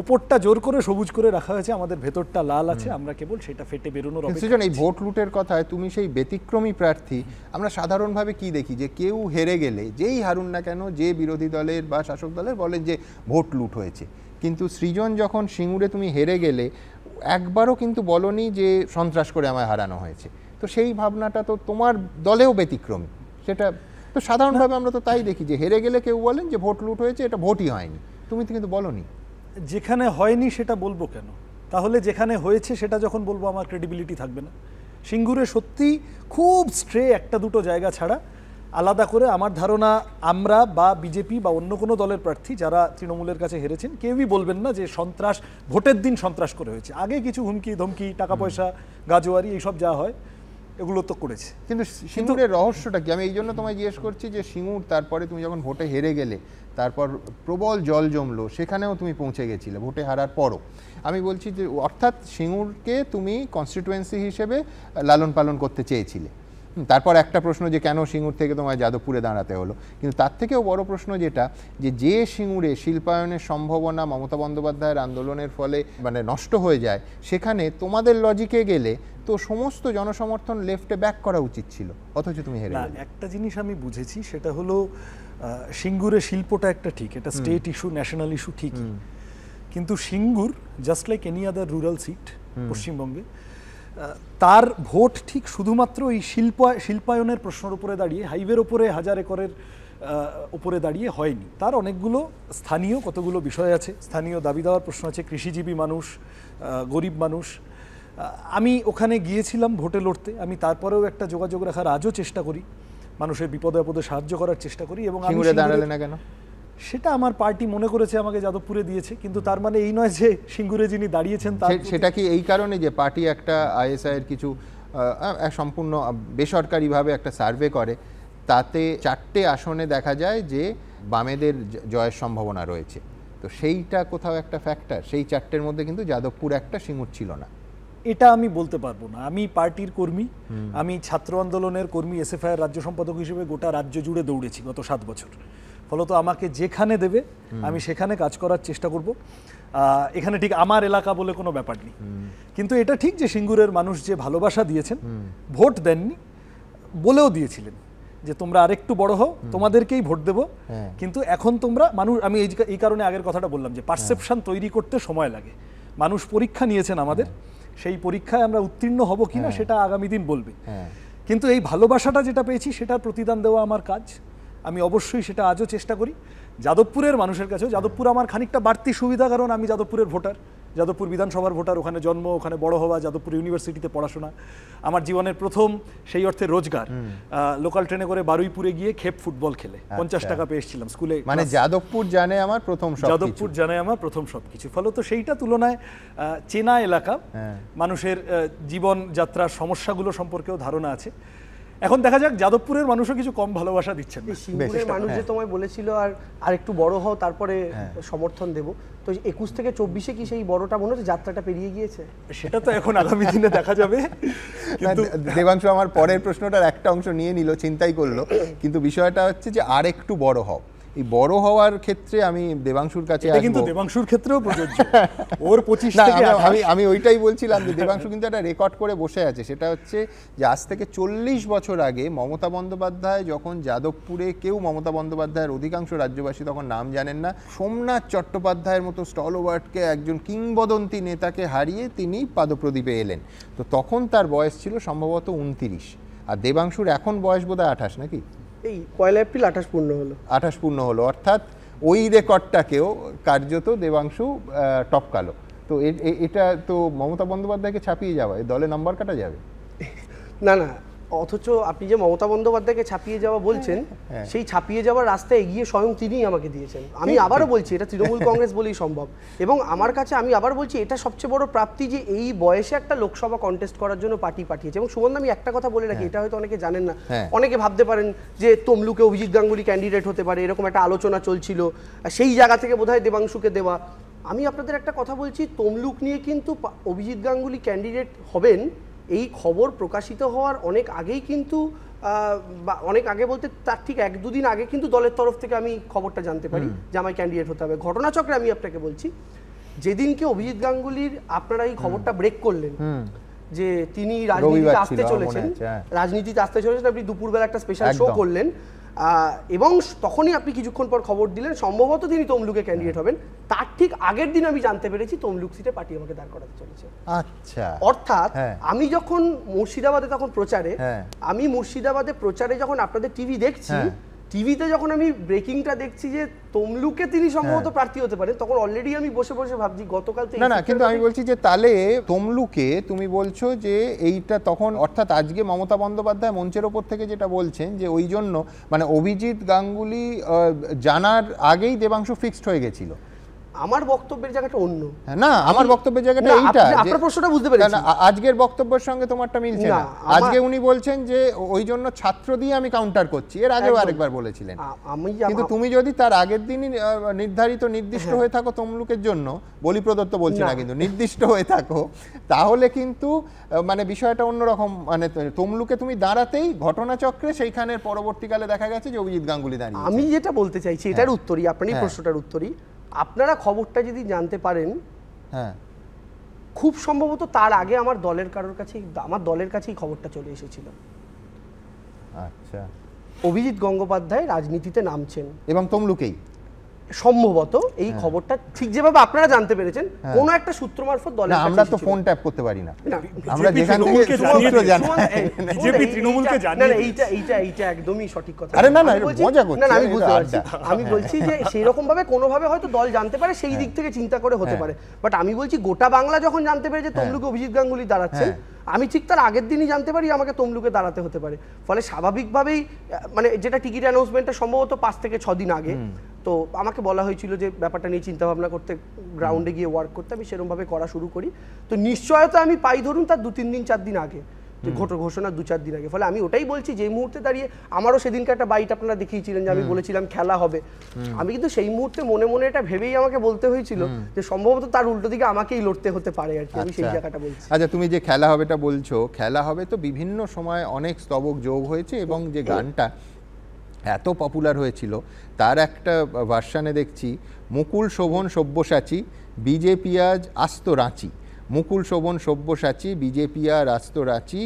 ওপরটা জোর করে সবুজ করে রাখা হয়েছে আমাদের ভেতরটা লাল আছে আমরা কেবল সেটা ফেটে বেরোনোর অপেক্ষা এই ভোট লুটের কথায় তুমি সেই ব্যতিক্রমী প্রার্থী আমরা সাধারণভাবে কি দেখি যে কেউ হেরে গেলে যেই হারুন না কেন যে বিরোধী দলের বা শাসক দলের বলেন যে ভোট লুট হয়েছে কিন্তু সৃজন যখন সিঙ্গুরে তুমি হেরে গেলে একবারও কিন্তু বলনি যে সন্ত্রাস করে আমায় হারানো হয়েছে তো সেই ভাবনাটা তো তোমার দলেও ব্যতিক্রমী সেটা তো সাধারণভাবে আমরা তো তাই দেখি যে হেরে গেলে কেউ বলেন যে ভোট লুট হয়েছে এটা ভোটই হয়নি তুমি তো কিন্তু বলনি যেখানে হয়নি সেটা বলবো কেন তাহলে যেখানে হয়েছে সেটা যখন বলবো আমার ক্রেডিবিলিটি থাকবে না সিঙ্গুরে সত্যি খুব স্ট্রে একটা দুটো জায়গা ছাড়া আলাদা করে আমার ধারণা আমরা বা বিজেপি বা অন্য কোনো দলের প্রার্থী যারা তৃণমূলের কাছে হেরেছেন কেউই বলবেন না যে সন্ত্রাস ভোটের দিন সন্ত্রাস করে হয়েছে আগে কিছু হুমকি ধমকি টাকা পয়সা গাজোয়ারি এইসব যা হয় এগুলো তো করেছে কিন্তু সিঙ্গুরের রহস্যটা কি আমি এই জন্য তোমায় জিজ্ঞেস করছি যে সিঙ্গুর তারপরে তুমি যখন ভোটে হেরে গেলে তারপর প্রবল জল জমলো সেখানেও তুমি পৌঁছে গেছিলে ভোটে হারার পরও আমি বলছি যে অর্থাৎ সিঙ্গুরকে তুমি কনস্টিটুয়েন্সি হিসেবে লালন পালন করতে চেয়েছিলে তারপর একটা প্রশ্ন যে কেন সিঙ্গুর থেকে তোমায় যাদবপুরে দাঁড়াতে হলো কিন্তু তার থেকেও বড় প্রশ্ন যেটা যে যে সিঙ্গুরে শিল্পায়নের সম্ভাবনা মমতা বন্দ্যোপাধ্যায়ের আন্দোলনের ফলে মানে নষ্ট হয়ে যায় সেখানে তোমাদের লজিকে গেলে তো সমস্ত জনসমর্থন লেফটে ব্যাক করা উচিত ছিল অথচ তুমি হেরে একটা জিনিস আমি বুঝেছি সেটা হলো সিঙ্গুরে শিল্পটা একটা ঠিক এটা স্টেট ইস্যু ন্যাশনাল ইস্যু ঠিকই কিন্তু Singur just like any other rural seat পশ্চিমবঙ্গে তার ভোট ঠিক শুধুমাত্র এই শিল্প শিল্পায়নের প্রশ্নের উপরে দাঁড়িয়ে হাইওয়ের ওপরে হাজার একরের উপরে দাঁড়িয়ে হয়নি তার অনেকগুলো স্থানীয় কতগুলো বিষয় আছে স্থানীয় দাবি দেওয়ার প্রশ্ন আছে কৃষিজীবী মানুষ গরিব মানুষ আমি ওখানে গিয়েছিলাম ভোটে লড়তে আমি তারপরেও একটা যোগাযোগ রাখার আজও চেষ্টা করি মানুষের বিপদে আপদে সাহায্য করার চেষ্টা করি এবং আমি দাঁড়ালে না কেন সেটা আমার পার্টি মনে করেছে আমাকে যাদবপুরে দিয়েছে কিন্তু তার মানে এই নয় যে সিঙ্গুরে যিনি দাঁড়িয়েছেন তার সেটা কি এই কারণে যে পার্টি একটা আইএসআই এর কিছু সম্পূর্ণ বেসরকারিভাবে একটা সার্ভে করে তাতে চারটে আসনে দেখা যায় যে বামেদের জয়ের সম্ভাবনা রয়েছে তো সেইটা কোথাও একটা ফ্যাক্টর সেই চারটের মধ্যে কিন্তু যাদবপুর একটা সিঙ্গুর ছিল না এটা আমি বলতে পারবো না আমি পার্টির কর্মী আমি ছাত্র আন্দোলনের কর্মী এসএফআইয়ের রাজ্য সম্পাদক হিসেবে গোটা রাজ্য জুড়ে দৌড়েছি গত সাত বছর ফলত আমাকে যেখানে দেবে আমি সেখানে কাজ করার চেষ্টা করব এখানে ঠিক আমার এলাকা বলে কোনো ব্যাপার নেই কিন্তু এটা ঠিক যে সিঙ্গুরের মানুষ যে ভালোবাসা দিয়েছেন ভোট দেননি বলেও দিয়েছিলেন যে তোমরা আরেকটু বড় হও তোমাদেরকেই ভোট দেব হ্যাঁ। কিন্তু এখন তোমরা মানুষ আমি এই কারণে আগের কথাটা বললাম যে পারসেপশন হ্যাঁ। তৈরি করতে সময় লাগে মানুষ পরীক্ষা নিয়েছেন আমাদের সেই পরীক্ষায় আমরা উত্তীর্ণ হব কিনা হ্যাঁ। সেটা আগামী দিন বলবে হ্যাঁ। কিন্তু এই ভালোবাসাটা যেটা পেয়েছি সেটার প্রতিদান দেওয়া আমার কাজ আমি অবশ্যই সেটা আজও চেষ্টা করি যাদবপুরের মানুষের কাছেও যাদবপুর আমার খানিকটা বাড়তি সুবিধা কারণ আমি যাদবপুরের ভোটার যাদবপুর বিধানসভার ভোটার ওখানে জন্ম ওখানে বড় হওয়া যাদবপুর ইউনিভার্সিটিতে পড়াশোনা আমার জীবনের প্রথম সেই অর্থে রোজগার লোকাল ট্রেনে করে বারুইপুরে গিয়ে খেপ ফুটবল খেলে আচ্ছা। পঞ্চাশ টাকা পেয়ে এসেছিলাম স্কুলে মানে যাদবপুর জানে আমার প্রথম যাদবপুর জানে আমার প্রথম সব কিছু ফলত সেইটা তুলনায় চেনা এলাকা হ্যাঁ। মানুষের জীবনযাত্রার সমস্যাগুলো সম্পর্কেও ধারণা আছে এখন দেখা যাক যাদবপুরের মানুষও কিছু কম ভালোবাসা দিচ্ছেন সিঙ্গুরের মানুষ যে হ্যাঁ। তোমায় বলেছিল আর আর একটু বড় হও তারপরে হ্যাঁ। সমর্থন দেব তো একুশ থেকে চব্বিশে কি সেই বড়টা মনে হচ্ছে যাত্রাটা পেরিয়ে গিয়েছে সেটা তো এখন আগামী দিনে দেখা যাবে দেবাংশু আমার পরের প্রশ্নটার একটা অংশ নিয়ে নিল চিন্তাই করলো কিন্তু বিষয়টা হচ্ছে যে আর একটু বড় হও এই বড় হওয়ার ক্ষেত্রে আমি দেবাংশুর কাছে কিন্তু দেবাংশুর ক্ষেত্রেও প্রযোজ্য ওর পঁচিশ আমি আমি ওইটাই বলছিলাম যে দেবাংশু কিন্তু একটা রেকর্ড করে বসে আছে সেটা হচ্ছে যে আজ থেকে চল্লিশ বছর আগে মমতা বন্দ্যোপাধ্যায় যখন যাদবপুরে কেউ মমতা বন্দ্যোপাধ্যায়ের অধিকাংশ রাজ্যবাসী তখন নাম জানেন না সোমনাথ চট্টোপাধ্যায়ের মতো স্টলওয়ার্ডকে একজন কিংবদন্তি নেতাকে হারিয়ে তিনি পাদপ্রদীপে এলেন তো তখন তার বয়স ছিল সম্ভবত উনতিরিশ আর দেবাংশুর এখন বয়স বোধহয় আঠাশ নাকি এই পয়লা এপ্রিল আঠাশ পূর্ণ হলো আঠাশ পূর্ণ হলো অর্থাৎ ওই রেকর্ডটাকেও কার্যত দেবাংশু টপকালো তো এটা তো মমতা বন্দ্যোপাধ্যায়কে ছাপিয়ে যাওয়া দলে নাম্বার কাটা যাবে না না অথচ আপনি যে মমতা বন্দ্যোপাধ্যায়কে ছাপিয়ে যাওয়া বলছেন হ্যাঁ। সেই ছাপিয়ে যাওয়ার রাস্তা এগিয়ে স্বয়ং তিনিই আমাকে দিয়েছেন আমি আবারও বলছি এটা তৃণমূল কংগ্রেস বলেই সম্ভব এবং আমার কাছে আমি আবার বলছি এটা সবচেয়ে বড় প্রাপ্তি যে এই বয়সে একটা লোকসভা কন্টেস্ট করার জন্য পার্টি পাঠিয়েছে এবং সুবন্ধ আমি একটা কথা বলে রাখি হ্যাঁ। এটা হয়তো অনেকে জানেন না হ্যাঁ। অনেকে ভাবতে পারেন যে তমলুকে অভিজিৎ গাঙ্গুলি ক্যান্ডিডেট হতে পারে এরকম একটা আলোচনা চলছিল সেই জায়গা থেকে বোধহয় দেবাংশুকে দেওয়া আমি আপনাদের একটা কথা বলছি তমলুক নিয়ে কিন্তু অভিজিৎ গাঙ্গুলি ক্যান্ডিডেট হবেন এই খবর প্রকাশিত হওয়ার অনেক আগেই কিন্তু বা অনেক আগে বলতে তার ঠিক এক দুদিন আগে কিন্তু দলের তরফ থেকে আমি খবরটা জানতে পারি যে আমায় ক্যান্ডিডেট হতে হবে ঘটনাচক্রে আমি আপনাকে বলছি যেদিনকে অভিজিৎ গাঙ্গুলির আপনারা এই খবরটা ব্রেক করলেন যে তিনি রাজনীতিতে আসতে চলেছেন হ্যাঁ। রাজনীতিতে আসতে চলেছেন আপনি দুপুরবেলা একটা স্পেশাল শো করলেন এবং তখনই আপনি কিছুক্ষণ পর খবর দিলেন সম্ভবত তিনি তমলুকে ক্যান্ডিডেট হবেন তার ঠিক আগের দিন আমি জানতে পেরেছি তমলুক সিটে পার্টি আমাকে দাঁড় করাতে চলেছে আচ্ছা অর্থাৎ হ্যাঁ। আমি যখন মুর্শিদাবাদে তখন প্রচারে হ্যাঁ। আমি মুর্শিদাবাদে প্রচারে যখন আপনাদের টিভি দেখছি হ্যাঁ। টিভিতে যখন আমি ব্রেকিংটা দেখছি যে তমলুকে তিনি সম্ভবত হ্যাঁ। প্রার্থী হতে পারে তখন অলরেডি আমি বসে বসে ভাবছি গতকাল না না কিন্তু আমি বলছি যে তালে তমলুকে তুমি বলছো যে এইটা তখন অর্থাৎ আজকে মমতা বন্দ্যোপাধ্যায় মঞ্চের ওপর থেকে যেটা বলছেন যে ওই জন্য মানে অভিজিৎ গাঙ্গুলি জানার আগেই দেবাংশ ফিক্সড হয়ে গেছিলো আমার বক্তব্যের জায়গাটা অন্য হ্যাঁ, না আমার বক্তব্যের জায়গাটা এইটা আপনার প্রশ্নটা বুঝতে পেরেছি আজকের বক্তব্যের সঙ্গে তোমারটা মিলছে না আজকে উনি বলছেন যে ওই জন্য ছাত্র দিয়ে আমি কাউন্টার করছি এর আগেও আরেকবার বলেছিলেন আমি কিন্তু তুমি যদি তার আগের দিনই নির্ধারিত নির্দিষ্ট হ্যাঁ। হয়ে থাকো তমলুকের জন্য বলি প্রদত্ত বলছি না কিন্তু নির্দিষ্ট হয়ে থাকো তাহলে কিন্তু মানে বিষয়টা অন্যরকম মানে তমলুকে তুমি দাঁড়াতেই ঘটনাচক্রে সেইখানের পরবর্তীকালে দেখা গেছে যে অভিজিৎ গাঙ্গুলি দাঁড়িয়ে আমি যেটা বলতে চাইছি এটার হ্যাঁ। উত্তরই আপনি এই প্রশ্নটার উত্তরই আপনারা খবরটা যদি জানতে পারেন হ্যাঁ খুব সম্ভবত তার আগে আমার দলের কারোর কাছে আমার দলের কাছেই খবরটা চলে এসেছিল আচ্ছা অভিজিৎ গঙ্গোপাধ্যায় রাজনীতিতে নামছেন এবং তমলুকেই সম্ভবত এই হ্যাঁ। খবরটা ঠিক যেভাবে আপনারা জানতে পেরেছেন হ্যাঁ। কোন একটা সূত্র মারফত দলের আমরা তো ফোন ট্যাপ করতে পারি না আমরা যেখান থেকে সূত্র জানি বিজেপি তৃণমূলকে জানি না এইটা এইটা এইটা একদমই সঠিক কথা আরে না না মজা করছি না আমি বুঝতে পারছি আমি হ্যাঁ। বলছি যে সেই রকম ভাবে কোনো ভাবে হয়তো দল জানতে পারে সেই দিক থেকে চিন্তা করে হতে পারে বাট আমি বলছি গোটা বাংলা যখন জানতে পেরেছে তমলুকে অভিজিৎ গাঙ্গুলি দাঁড়াচ্ছেন আমি ঠিক তার আগের দিনই জানতে পারি আমাকে তমলুকে দাঁড়াতে হতে পারে ফলে স্বাভাবিকভাবেই মানে যেটা টিকিট অ্যানাউন্সমেন্টটা সম্ভবত পাঁচ থেকে ছদিন আগে তো আমাকে বলা হয়েছিল যে ব্যাপারটা নিয়ে চিন্তাভাবনা করতে গ্রাউন্ডে গিয়ে ওয়ার্ক করতে আমি সেরমভাবে করা শুরু করি তো নিশ্চয়তা আমি পাই ধরুন তার দু তিন দিন চার দিন আগে যে ঘটনা ঘোষণা দু চার দিন আগে ফলে আমি ওটাই বলছি যে মুহূর্তে দাঁড়িয়ে আমারও সেদিনকে একটা বাইট আপনারা দেখিয়েছিলেন যে আমি বলেছিলাম খেলা হবে আমি কিন্তু সেই মুহূর্তে মনে মনে এটা ভেবেই আমাকে বলতে হয়েছিল যে সম্ভবত তার উল্টো দিকে আমাকেই লড়তে হতে পারে আর কি আমি সেই আচ্ছা। জায়গাটা বলছি আচ্ছা তুমি যে খেলা হবেটা বলছো খেলা হবে তো বিভিন্ন সময় অনেক স্তবক যোগ হয়েছে এবং যে গানটা এত পপুলার হয়েছিল তার একটা ভার্সানে দেখছি মুকুল শোভন সব্যসাচী বিজেপি আজ আস্ত রাঁচি মুকুল শোভন সব্যসাচী বিজেপি বিজেপিয়া রাঁচি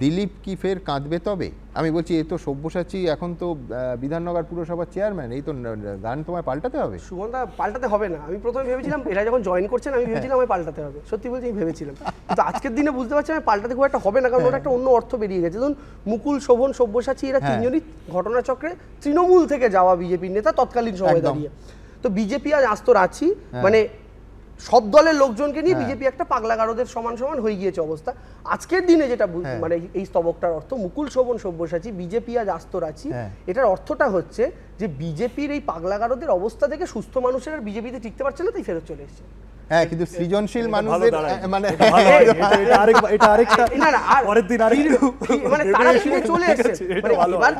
দিলীপ কি ফের কাঁদবে তবে আমি বলছি এ তো সব্যসাচী এখন তো বিধাননগর পুরসভার চেয়ারম্যান এই তো গান তোমায় পাল্টাতে হবে সুগন্ধা পাল্টাতে হবে না আমি প্রথমে ভেবেছিলাম এরা যখন জয়েন করছেন আমি ভেবেছিলাম আমি পাল্টাতে হবে সত্যি বলছি আমি ভেবেছিলাম তো আজকের দিনে বুঝতে পারছি আমি পাল্টাতে খুব একটা হবে না কারণ ওটা একটা অন্য অর্থ বেরিয়ে গেছে ধরুন মুকুল শোভন সব্যসাচী এরা হ্যাঁ। তিনজনই ঘটনাচক্রে তৃণমূল থেকে যাওয়া বিজেপির নেতা তৎকালীন সময় দাঁড়িয়ে তো বিজেপি আজ আস্ত আছি মানে সব দলের লোকজনকে নিয়ে হ্যাঁ। বিজেপি একটা পাগলাগারদের সমান সমান হয়ে গিয়েছে অবস্থা আজকের দিনে যেটা হ্যাঁ। মানে এই স্তবকটার অর্থ মুকুল শোভন সব্যসাচী বিজেপি আজ আস্ত রাচি হ্যাঁ। এটার অর্থটা হচ্ছে যে বিজেপির এই পাগলাগারদের অবস্থা থেকে সুস্থ মানুষের আর বিজেপিতে টিকতে পারছে না তাই ফেরত চলে এসেছে হ্যাঁ কিন্তু সৃজনশীল মানুষদের মানে এটা আরেকটা না পরের দিন মানে তারা ফিরে চলে এসেছে মানে এবার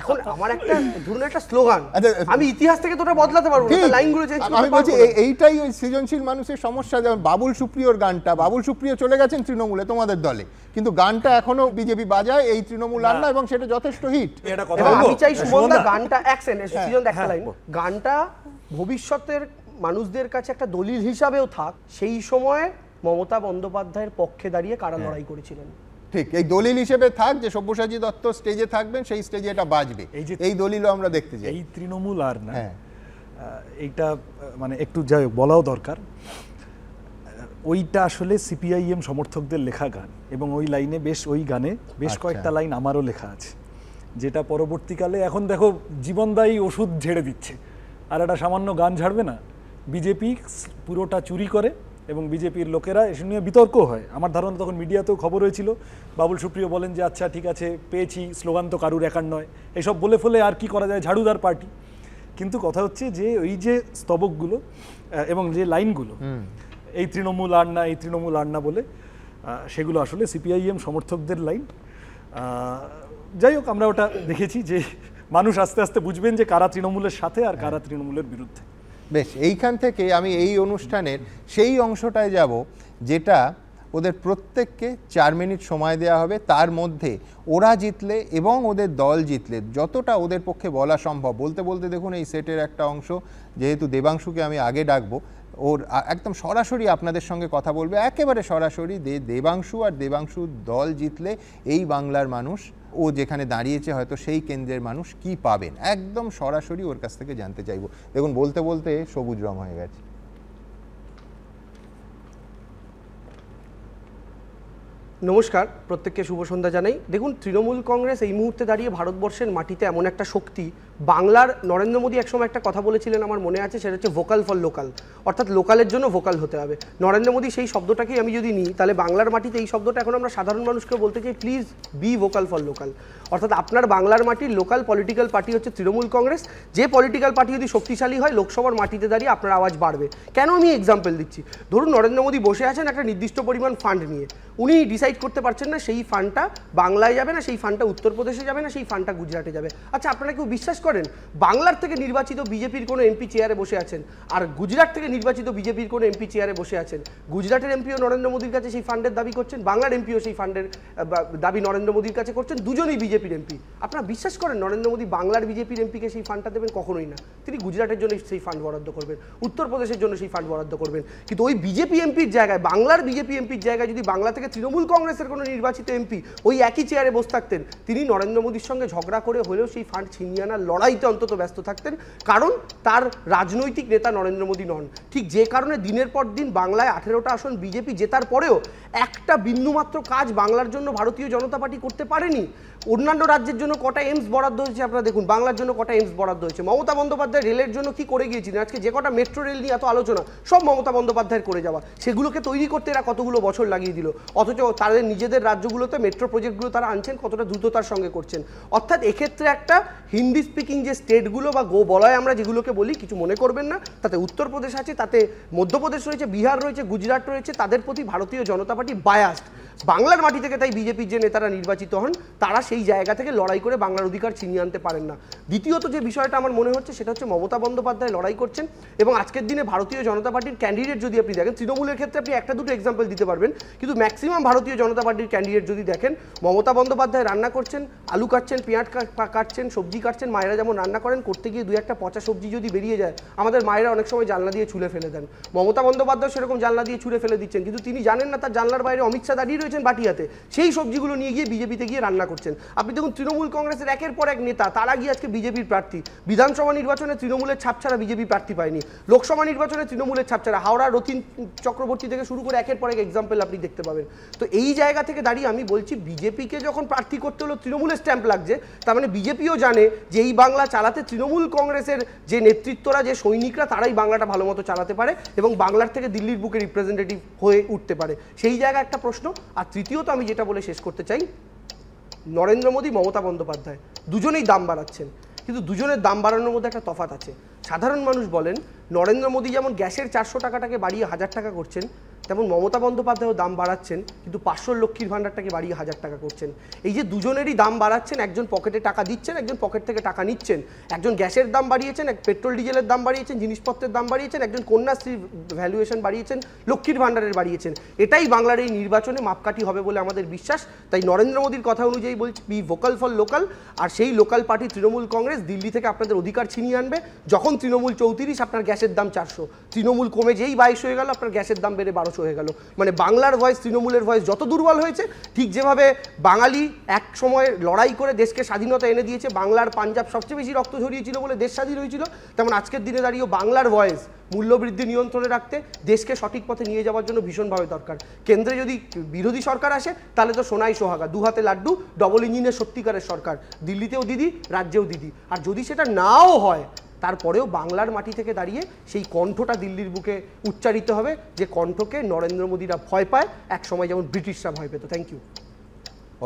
এখন আমার একটা ধরুন একটা স্লোগান আচ্ছা, আমি ইতিহাস থেকে তোটা বদলাতে পারবো না লাইনগুলো চেঞ্জ আমি বলছি এইটাই ওই সৃজনশীল মানুষের সমস্যা যেমন বাবুল সুপ্রিয়র গানটা বাবুল সুপ্রিয় চলে গেছেন তৃণমূলে তোমাদের দলে কিন্তু গানটা এখনো বিজেপি বাজায় এই তৃণমূল আন্না এবং সেটা যথেষ্ট হিট আমি চাই হ্যাঁ, সুমনদা গানটা হ্যাঁ, হ্যাঁ, গানটা ভবিষ্যতের মানুষদের কাছে একটা দলিল হিসাবেও থাক সেই সময় মমতা বন্দ্যোপাধ্যায়ের পক্ষে দাঁড়িয়ে কারা লড়াই করেছিলেন ঠিক এই দলিল হিসেবে থাক যে সব্যসাচী দত্ত স্টেজে থাকবেন সেই স্টেজে এটা বাজবে এই দলিলও আমরা দেখতে চাই এই তৃণমূল আর না এইটা মানে একটু যাই বলাও দরকার ওইটা আসলে সিপিআইএম সমর্থকদের লেখা গান এবং ওই লাইনে বেশ ওই গানে বেশ আচ্ছা। কয়েকটা লাইন আমারও লেখা আছে যেটা পরবর্তীকালে এখন দেখো জীবনদায়ী ওষুধ ঝেড়ে দিচ্ছে আর একটা সামান্য গান ঝাড়বে না বিজেপি পুরোটা চুরি করে এবং বিজেপির লোকেরা এসে নিয়ে বিতর্ক হয় আমার ধারণা তখন মিডিয়াতেও খবর হয়েছিল বাবুল সুপ্রিয় বলেন যে আচ্ছা ঠিক আছে পেয়েছি স্লোগান তো কারুর একার নয় এসব বলে ফলে আর কি করা যায় ঝাড়ুদার পার্টি কিন্তু কথা হচ্ছে যে ওই যে স্তবকগুলো এবং যে লাইনগুলো এই তৃণমূল আর না এই তৃণমূল আর না বলে সেগুলো আসলে সিপিআইএম সমর্থকদের লাইন যাই হোক আমরা ওটা দেখেছি যে মানুষ আস্তে আস্তে বুঝবেন যে কারা তৃণমূলের সাথে আর কারা হ্যাঁ। তৃণমূলের বিরুদ্ধে বেশ এইখান থেকে আমি এই অনুষ্ঠানের সেই অংশটায় যাব যেটা ওদের প্রত্যেককে চার মিনিট সময় দেওয়া হবে তার মধ্যে ওরা জিতলে এবং ওদের দল জিতলে যতটা ওদের পক্ষে বলা সম্ভব বলতে বলতে দেখুন এই সেটের একটা অংশ যেহেতু দেবাংশুকে আমি আগে ডাকবো ওর একদম সরাসরি আপনাদের সঙ্গে কথা বলবে একেবারে সরাসরি দে দেবাংশু আর দেবাংশু দল জিতলে এই বাংলার মানুষ ও যেখানে দাঁড়িয়েছে হয়তো সেই কেন্দ্রের মানুষ কি পাবেন একদম সরাসরি ওর কাছ থেকে জানতে চাইব দেখুন বলতে বলতে সবুজ রং হয়ে গেছে নমস্কার প্রত্যেককে শুভ সন্ধ্যা জানাই দেখুন তৃণমূল কংগ্রেস এই মুহূর্তে দাঁড়িয়ে ভারতবর্ষের মাটিতে এমন একটা শক্তি বাংলার নরেন্দ্র মোদী একসময় একটা কথা বলেছিলেন আমার মনে আছে সেটা হচ্ছে ভোকাল ফর লোকাল অর্থাৎ লোকালের জন্য ভোকাল হতে হবে নরেন্দ্র মোদী সেই শব্দটাকেই আমি যদি নিই তাহলে বাংলার মাটিতে এই শব্দটা এখন আমরা সাধারণ মানুষকে বলতে চাই please be vocal for local অর্থাৎ আপনার বাংলার মাটির লোকাল পলিটিক্যাল পার্টি হচ্ছে তৃণমূল কংগ্রেস যে পলিটিক্যাল পার্টি যদি শক্তিশালী হয় লোকসভার মাটিতে দাঁড়িয়ে আপনার আওয়াজ বাড়বে কেন আমি এক্সাম্পল দিচ্ছি ধরুন নরেন্দ্র মোদী বসে আছেন একটা নির্দিষ্ট পরিমাণ ফান্ড নিয়ে উনি ডিসাইড করতে পারছেন না সেই ফান্ডটা বাংলায় যাবে না সেই ফান্ডটা উত্তরপ্রদেশে যাবে না সেই ফান্ডটা গুজরাটে যাবে আচ্ছা আপনারা কেউ বিশ্বাস করেন করেন বাংলার থেকে নির্বাচিত বিজেপির কোনো এমপি চেয়ারে বসে আছেন আর গুজরাট থেকে নির্বাচিত বিজেপির কোনো এমপি চেয়ারে বসে আছেন গুজরাটের এমপিও নরেন্দ্র মোদীর কাছে সেই ফান্ডের দাবি করছেন বাংলার এমপিও সেই ফান্ডের দাবি নরেন্দ্র মোদীর কাছে করছেন দুজনেই বিজেপির এমপি আপনারা বিশ্বাস করেন নরেন্দ্র মোদী বাংলার বিজেপির এমপিকে সেই ফান্ডটা দেবেন কখনোই না তিনি গুজরাটের জন্য সেই ফান্ড বরাদ্দ করবেন উত্তরপ্রদেশের জন্য সেই ফান্ড বরাদ্দ করবেন কিন্তু ওই বিজেপি এমপির জায়গায় বাংলার বিজেপি এমপির জায়গায় যদি বাংলা থেকে তৃণমূল কংগ্রেসের কোনো নির্বাচিত এমপি ওই একই চেয়ারে বসে থাকতেন তিনি নরেন্দ্র মোদীর সঙ্গে ঝগড়া করে হলেও সেই ফান্ড ছিনিয়ে আনার লড়াই লড়াইতে অন্তত ব্যস্ত থাকতেন কারণ তার রাজনৈতিক নেতা নরেন্দ্র মোদী নন ঠিক যে কারণে দিনের পর দিন বাংলায় আঠেরোটা আসন বিজেপি জেতার পরেও একটা বিন্দুমাত্র কাজ বাংলার জন্য ভারতীয় জনতা পার্টি করতে পারেনি অন্যান্য রাজ্যের জন্য কটা এমস বরাদ্দ হয়েছে আপনারা দেখুন বাংলার জন্য কটা এমস বরাদ্দ হয়েছে মমতা বন্দ্যোপাধ্যায় রেলের জন্য কি করে গিয়েছিলেন আজকে যে কটা মেট্রো রেল নিয়ে এত আলোচনা সব মমতা বন্দ্যোপাধ্যায়ের করে যাওয়া সেগুলোকে তৈরি করতে এরা কতগুলো বছর লাগিয়ে দিল অথচ তাদের নিজেদের রাজ্যগুলোতে মেট্রো প্রজেক্টগুলো তারা আনছেন কতটা দ্রুততার সঙ্গে করছেন অর্থাৎ এক্ষেত্রে একটা হিন্দি স্পিকিং যে স্টেটগুলো বা গো বলয় আমরা যেগুলোকে বলি কিছু মনে করবেন না তাতে উত্তরপ্রদেশ আছে তাতে মধ্যপ্রদেশ রয়েছে বিহার রয়েছে গুজরাট রয়েছে তাদের প্রতি ভারতীয় জনতা পার্টি বায়াস্ট বাংলার মাটি থেকে তাই বিজেপির যে নেতারা নির্বাচিত হন তারা সেই জায়গা থেকে লড়াই করে বাংলার অধিকার ছিনিয়ে আনতে পারেন না দ্বিতীয়ত যে বিষয়টা আমার মনে হচ্ছে সেটা হচ্ছে মমতা বন্দ্যোপাধ্যায় লড়াই করছেন এবং আজকের দিনে ভারতীয় জনতা পার্টির ক্যান্ডিডেট যদি আপনি দেখেন তৃণমূলের ক্ষেত্রে আপনি একটা দুটো এক্সাম্পল দিতে পারবেন কিন্তু ম্যাক্সিমাম ভারতীয় জনতা পার্টির ক্যান্ডিডেট যদি দেখেন মমতা বন্দ্যোপাধ্যায় রান্না করছেন আলু কাটছেন পেঁয়াজ কাটছেন সবজি কাটছেন মায়েরা যেমন রান্না করেন করতে গিয়ে দু একটা পচা সবজি যদি বেরিয়ে যায় আমাদের মায়েরা অনেক সময় জানলা দিয়ে ছুলে ফেলে দেন মমতা বন্দ্যোপাধ্যায় সেরকম জানলা দিয়ে ছুঁড়ে ফেলে দিচ্ছেন কিন্তু তিনি জানেন না তার জানলার বাইরে অমিত শাহ দাঁড়িয়ে রয়েছেন বাটিয়াতে সেই সবজিগুলো নিয়ে গিয়ে বিজেপিতে গিয়ে রান্না করছেন আপনি দেখুন তৃণমূল কংগ্রেসের একের পর এক নেতা তারা গিয়ে আজকে বিজেপির প্রার্থী বিধানসভা নির্বাচনে তৃণমূলের ছাপ ছাড়া বিজেপি প্রার্থী পায়নি লোকসভা নির্বাচনে তৃণমূলের ছাপ ছাড়া হাওড়া রথিন চক্রবর্তী থেকে শুরু করে একের পর এক এক্সাম্পল আপনি দেখতে পাবেন তো এই জায়গা থেকে দাঁড়িয়ে আমি বলছি বিজেপিকে যখন প্রার্থী করতে হলো তৃণমূলের স্ট্যাম্প লাগছে তার মানে বিজেপিও জানে যে এই বাংলা চালাতে তৃণমূল কংগ্রেসের যে নেতৃত্বরা যে সৈনিকরা তারাই বাংলাটা ভালো মতো চালাতে পারে এবং বাংলার থেকে দিল্লির বুকে রিপ্রেজেন্টেটিভ হয়ে উঠতে পারে সেই জায়গা একটা প্রশ্ন আর তৃতীয়ত আমি যেটা বলে শেষ করতে চাই নরেন্দ্র মোদী মমতা বন্দ্যোপাধ্যায় দুজনেই দাম বাড়াচ্ছেন কিন্তু দুজনের দাম বাড়ানোর মধ্যে একটা তফাত আছে সাধারণ মানুষ বলেন নরেন্দ্র মোদী যেমন গ্যাসের চারশো টাকাটাকে বাড়িয়ে হাজার টাকা করছেন তেমন মমতা বন্দ্যোপাধ্যায়ও দাম বাড়াচ্ছেন কিন্তু পাঁচশোর লক্ষ্মীর ভাণ্ডারটাকে বাড়িয়ে হাজার টাকা করছেন এই যে দুজনেরই দাম বাড়াচ্ছেন একজন পকেটে টাকা দিচ্ছেন একজন পকেট থেকে টাকা নিচ্ছেন একজন গ্যাসের দাম বাড়িয়েছেন এক পেট্রোল ডিজেলের দাম বাড়িয়েছেন জিনিসপত্রের দাম বাড়িয়েছেন একজন কন্যাশ্রীর ভ্যালুয়েশন বাড়িয়েছেন লক্ষ্মীর ভাণ্ডারের বাড়িয়েছেন এটাই বাংলার এই নির্বাচনে মাপকাঠি হবে বলে আমাদের বিশ্বাস তাই নরেন্দ্র মোদীর কথা অনুযায়ী বলছি বি ভোকাল ফর লোকাল আর সেই লোকাল পার্টি তৃণমূল কংগ্রেস দিল্লি থেকে আপনাদের অধিকার ছিনিয়ে আনবে যখন তৃণমূল চৌত্রিশ আপনার গ্যাসের দাম চারশো তৃণমূল কমে যেই বাইশ হয়ে গেল আপনার গ্যাসের দাম বেড়ে বারোশো হয়ে গেল মানে বাংলার ভয়েস তৃণমূলের ভয়েস যত দুর্বল হয়েছে ঠিক যেভাবে বাঙালি এক সময় লড়াই করে দেশকে স্বাধীনতা এনে দিয়েছে বাংলার পাঞ্জাব সবচেয়ে বেশি রক্ত ঝরিয়েছিল বলে দেশ স্বাধীন হয়েছিল তেমন আজকের দিনে দাঁড়িয়েও বাংলার ভয়েস মূল্যবৃদ্ধি নিয়ন্ত্রণে রাখতে দেশকে সঠিক পথে নিয়ে যাওয়ার জন্য ভীষণভাবে দরকার কেন্দ্রে যদি বিরোধী সরকার আসে তাহলে তো সোনাই সোহাগা দু হাতে লাড্ডু ডবল ইঞ্জিনের সত্যিকারের সরকার দিল্লিতেও দিদি রাজ্যেও দিদি আর যদি সেটা নাও হয় তারপরেও বাংলার মাটি থেকে দাঁড়িয়ে সেই কণ্ঠটা দিল্লির বুকে উচ্চারিত হবে যে কণ্ঠকে নরেন্দ্র মোদীরা ভয় পায় এক সময় যেমন ব্রিটিশরা ভয় পেত থ্যাংক ইউ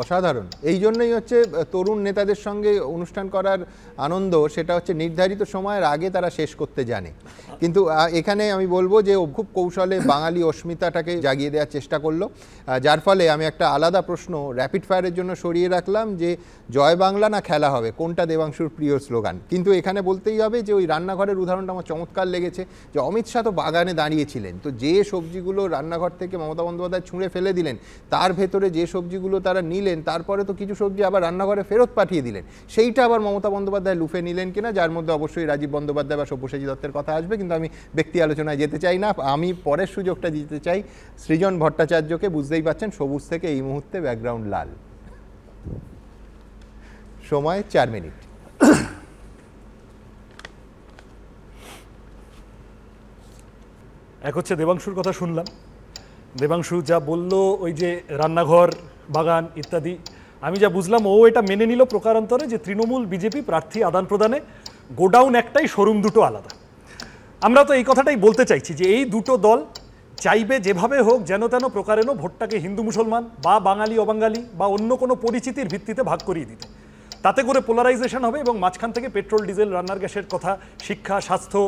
অসাধারণ এই জন্যই হচ্ছে তরুণ নেতাদের সঙ্গে অনুষ্ঠান করার আনন্দ সেটা হচ্ছে নির্ধারিত সময়ের আগে তারা শেষ করতে জানে কিন্তু এখানে আমি বলবো যে খুব কৌশলে বাঙালি অস্মিতাটাকে জাগিয়ে দেওয়ার চেষ্টা করলো যার ফলে আমি একটা আলাদা প্রশ্ন র্যাপিড ফায়ারের জন্য সরিয়ে রাখলাম যে জয় বাংলা না খেলা হবে কোনটা দেবাংশুর প্রিয় স্লোগান কিন্তু এখানে বলতেই হবে যে ওই রান্নাঘরের উদাহরণটা আমার চমৎকার লেগেছে যে অমিত শাহ তো বাগানে দাঁড়িয়েছিলেন তো যে সবজিগুলো রান্নাঘর থেকে মমতা বন্দ্যোপাধ্যায় ছুঁড়ে ফেলে দিলেন তার ভেতরে যে সবজিগুলো তারা নীল দিলেন তারপরে তো কিছু সবজি আবার রান্নাঘরে ফেরত পাঠিয়ে দিলেন সেইটা আবার মমতা বন্দ্যোপাধ্যায় লুফে নিলেন কিনা যার মধ্যে অবশ্যই রাজীব বন্দ্যোপাধ্যায় বা সব্যসাচী দত্তের কথা আসবে কিন্তু আমি ব্যক্তি আলোচনায় যেতে চাই না আমি পরের সুযোগটা দিতে চাই সৃজন ভট্টাচার্যকে বুঝতেই পাচ্ছেন সবুজ থেকে এই মুহূর্তে ব্যাকগ্রাউন্ড লাল সময় চার মিনিট এক হচ্ছে দেবাংশুর কথা শুনলাম দেবাংশু যা বলল ওই যে রান্নাঘর বাগান ইত্যাদি আমি যা বুঝলাম ও এটা মেনে নিল প্রকারান্তরে যে তৃণমূল বিজেপি প্রার্থী আদান প্রদানে গোডাউন একটাই শোরুম দুটো আলাদা আমরা তো এই কথাটাই বলতে চাইছি যে এই দুটো দল চাইবে যেভাবে হোক যেন তেন প্রকারেন ভোটটাকে হিন্দু মুসলমান বা বাঙালি অবাঙালি বা অন্য কোনো পরিচিতির ভিত্তিতে ভাগ করিয়ে দিতে তাতে করে পোলারাইজেশন হবে এবং মাঝখান থেকে পেট্রোল ডিজেল রান্নার গ্যাসের কথা শিক্ষা স্বাস্থ্য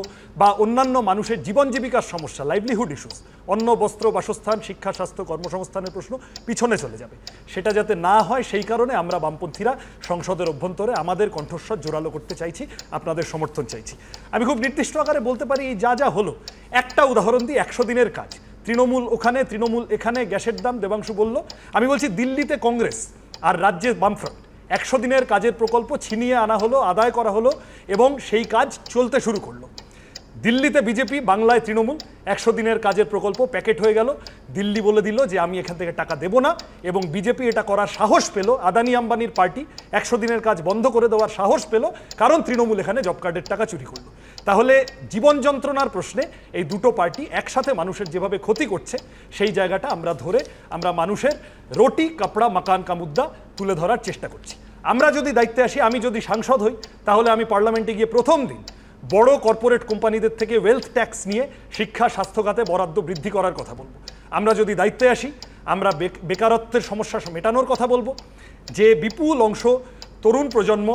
বা অন্যান্য মানুষের জীবন জীবিকার সমস্যা লাইভলিহুড ইস্যুস অন্ন বস্ত্র বাসস্থান শিক্ষা স্বাস্থ্য কর্মসংস্থানের প্রশ্ন পিছনে চলে যাবে সেটা যাতে না হয় সেই কারণে আমরা বামপন্থীরা সংসদের অভ্যন্তরে আমাদের কণ্ঠস্বর জোরালো করতে চাইছি আপনাদের সমর্থন চাইছি আমি খুব নির্দিষ্ট আকারে বলতে পারি এই যা যা হলো একটা উদাহরণ দিই একশো দিনের কাজ তৃণমূল ওখানে তৃণমূল এখানে গ্যাসের দাম দেবাংশু বলল আমি বলছি দিল্লিতে কংগ্রেস আর রাজ্যে বামফ্রন্ট একশো দিনের কাজের প্রকল্প ছিনিয়ে আনা হলো আদায় করা হলো এবং সেই কাজ চলতে শুরু করলো দিল্লিতে বিজেপি বাংলায় তৃণমূল একশো দিনের কাজের প্রকল্প প্যাকেট হয়ে গেল দিল্লি বলে দিল যে আমি এখান থেকে টাকা দেব না এবং বিজেপি এটা করার সাহস পেল আদানি আম্বানির পার্টি একশো দিনের কাজ বন্ধ করে দেওয়ার সাহস পেল কারণ তৃণমূল এখানে জব কার্ডের টাকা চুরি করলো তাহলে জীবন যন্ত্রণার প্রশ্নে এই দুটো পার্টি একসাথে মানুষের যেভাবে ক্ষতি করছে সেই জায়গাটা আমরা ধরে আমরা মানুষের রোটি কাপড়া মাকান কামুদ্দা তুলে ধরার চেষ্টা করছি আমরা যদি দায়িত্বে আসি আমি যদি সাংসদ হই তাহলে আমি পার্লামেন্টে গিয়ে প্রথম দিন বড় কর্পোরেট কোম্পানিদের থেকে ওয়েলথ ট্যাক্স নিয়ে শিক্ষা স্বাস্থ্য বরাদ্দ বৃদ্ধি করার কথা বলবো আমরা যদি দায়িত্বে আসি আমরা বেকারত্বের সমস্যা মেটানোর কথা বলবো যে বিপুল অংশ তরুণ প্রজন্ম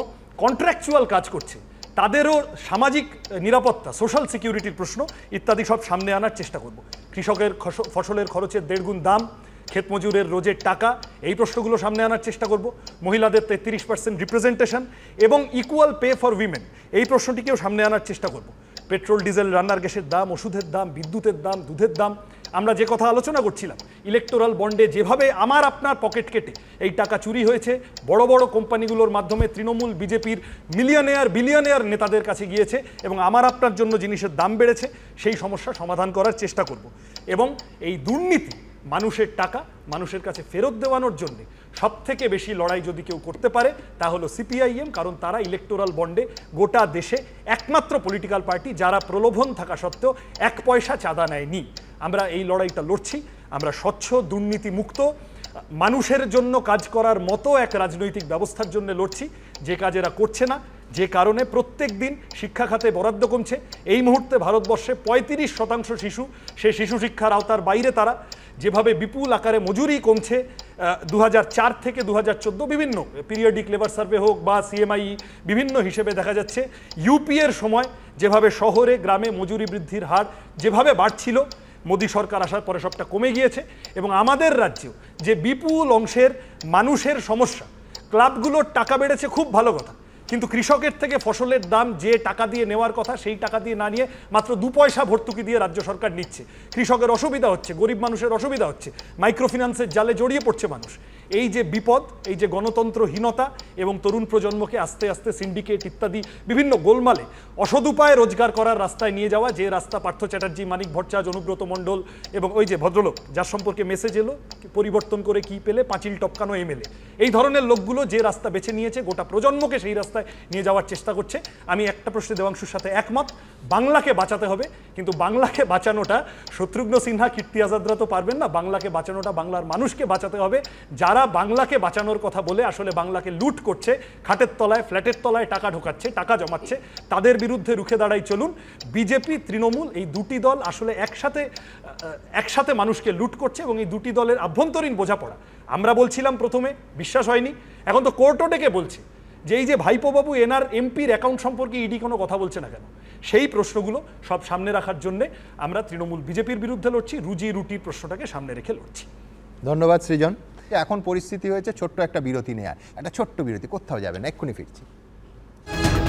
কন্ট্রাকচুয়াল কাজ করছে তাদেরও সামাজিক নিরাপত্তা সোশ্যাল সিকিউরিটির প্রশ্ন ইত্যাদি সব সামনে আনার চেষ্টা করব কৃষকের ফসলের খরচের দেড়গুণ দাম ক্ষেত মজুরের রোজের টাকা এই প্রশ্নগুলো সামনে আনার চেষ্টা করব মহিলাদের তেত্রিশ পার্সেন্ট রিপ্রেজেন্টেশন এবং ইকুয়াল পে ফর উইমেন এই প্রশ্নটিকেও সামনে আনার চেষ্টা করব পেট্রোল ডিজেল রান্নার গ্যাসের দাম ওষুধের দাম বিদ্যুতের দাম দুধের দাম আমরা যে কথা আলোচনা করছিলাম ইলেকটোরাল বন্ডে যেভাবে আমার আপনার পকেট কেটে এই টাকা চুরি হয়েছে বড় বড় কোম্পানিগুলোর মাধ্যমে তৃণমূল বিজেপির মিলিয়নেয়ার বিলিয়নেয়ার নেতাদের কাছে গিয়েছে এবং আমার আপনার জন্য জিনিসের দাম বেড়েছে সেই সমস্যা সমাধান করার চেষ্টা করব এবং এই দুর্নীতি মানুষের টাকা মানুষের কাছে ফেরত দেওয়ানোর জন্য সব থেকে বেশি লড়াই যদি কেউ করতে পারে তা হলো সিপিআইএম কারণ তারা ইলেকটোরাল বন্ডে গোটা দেশে একমাত্র পলিটিক্যাল পার্টি যারা প্রলোভন থাকা সত্ত্বেও এক পয়সা চাঁদা নেয়নি আমরা এই লড়াইটা লড়ছি আমরা স্বচ্ছ দুর্নীতিমুক্ত মানুষের জন্য কাজ করার মতো এক রাজনৈতিক ব্যবস্থার জন্য লড়ছি যে কাজ এরা করছে না যে কারণে প্রত্যেক দিন শিক্ষা খাতে বরাদ্দ কমছে এই মুহূর্তে ভারতবর্ষে ৩৫ শতাংশ শিশু সে শিশু শিক্ষার আওতার বাইরে তারা যেভাবে বিপুল আকারে মজুরি কমছে দু থেকে দু বিভিন্ন পিরিয়ডিক লেবার সার্ভে হোক বা সিএমআই বিভিন্ন হিসেবে দেখা যাচ্ছে ইউপিএর সময় যেভাবে শহরে গ্রামে মজুরি বৃদ্ধির হার যেভাবে বাড়ছিল মোদী সরকার আসার পরে সবটা কমে গিয়েছে এবং আমাদের রাজ্যেও যে বিপুল অংশের মানুষের সমস্যা ক্লাবগুলোর টাকা বেড়েছে খুব ভালো কথা কিন্তু কৃষকের থেকে ফসলের দাম যে টাকা দিয়ে নেওয়ার কথা সেই টাকা দিয়ে না নিয়ে মাত্র দু পয়সা ভর্তুকি দিয়ে রাজ্য সরকার নিচ্ছে কৃষকের অসুবিধা হচ্ছে গরিব মানুষের অসুবিধা হচ্ছে মাইক্রোফিন্যান্সের জালে জড়িয়ে পড়ছে মানুষ এই যে বিপদ এই যে গণতন্ত্রহীনতা এবং তরুণ প্রজন্মকে আস্তে আস্তে সিন্ডিকেট ইত্যাদি বিভিন্ন গোলমালে অসদ উপায়ে রোজগার করার রাস্তায় নিয়ে যাওয়া যে রাস্তা পার্থ চ্যাটার্জি মানিক ভট্টাচার্য অনুব্রত মণ্ডল এবং ওই যে ভদ্রলোক যার সম্পর্কে মেসেজ এলো পরিবর্তন করে কি পেলে পাঁচিল টপকানো এমএলএ এই ধরনের লোকগুলো যে রাস্তা বেছে নিয়েছে গোটা প্রজন্মকে সেই রাস্তা অবস্থায় নিয়ে যাওয়ার চেষ্টা করছে আমি একটা প্রশ্নে দেবাংশুর সাথে একমত বাংলাকে বাঁচাতে হবে কিন্তু বাংলাকে বাঁচানোটা শত্রুঘ্ন সিনহা কীর্তি আজাদরা তো পারবেন না বাংলাকে বাঁচানোটা বাংলার মানুষকে বাঁচাতে হবে যারা বাংলাকে বাঁচানোর কথা বলে আসলে বাংলাকে লুট করছে খাটের তলায় ফ্ল্যাটের তলায় টাকা ঢোকাচ্ছে টাকা জমাচ্ছে তাদের বিরুদ্ধে রুখে দাঁড়াই চলুন বিজেপি তৃণমূল এই দুটি দল আসলে একসাথে একসাথে মানুষকে লুট করছে এবং এই দুটি দলের আভ্যন্তরীণ বোঝাপড়া আমরা বলছিলাম প্রথমে বিশ্বাস হয়নি এখন তো কোর্টও ডেকে বলছে যে এই যে ভাইপোবাবু এনার এমপির অ্যাকাউন্ট সম্পর্কে ইডি কোনো কথা বলছে না কেন সেই প্রশ্নগুলো সব সামনে রাখার জন্যে আমরা তৃণমূল বিজেপির বিরুদ্ধে লড়ছি রুজি রুটির প্রশ্নটাকে সামনে রেখে লড়ছি ধন্যবাদ সৃজন এখন পরিস্থিতি হয়েছে ছোট্ট একটা বিরতি নেয়া একটা ছোট্ট বিরতি কোথাও যাবে না এক্ষুনি ফিরছি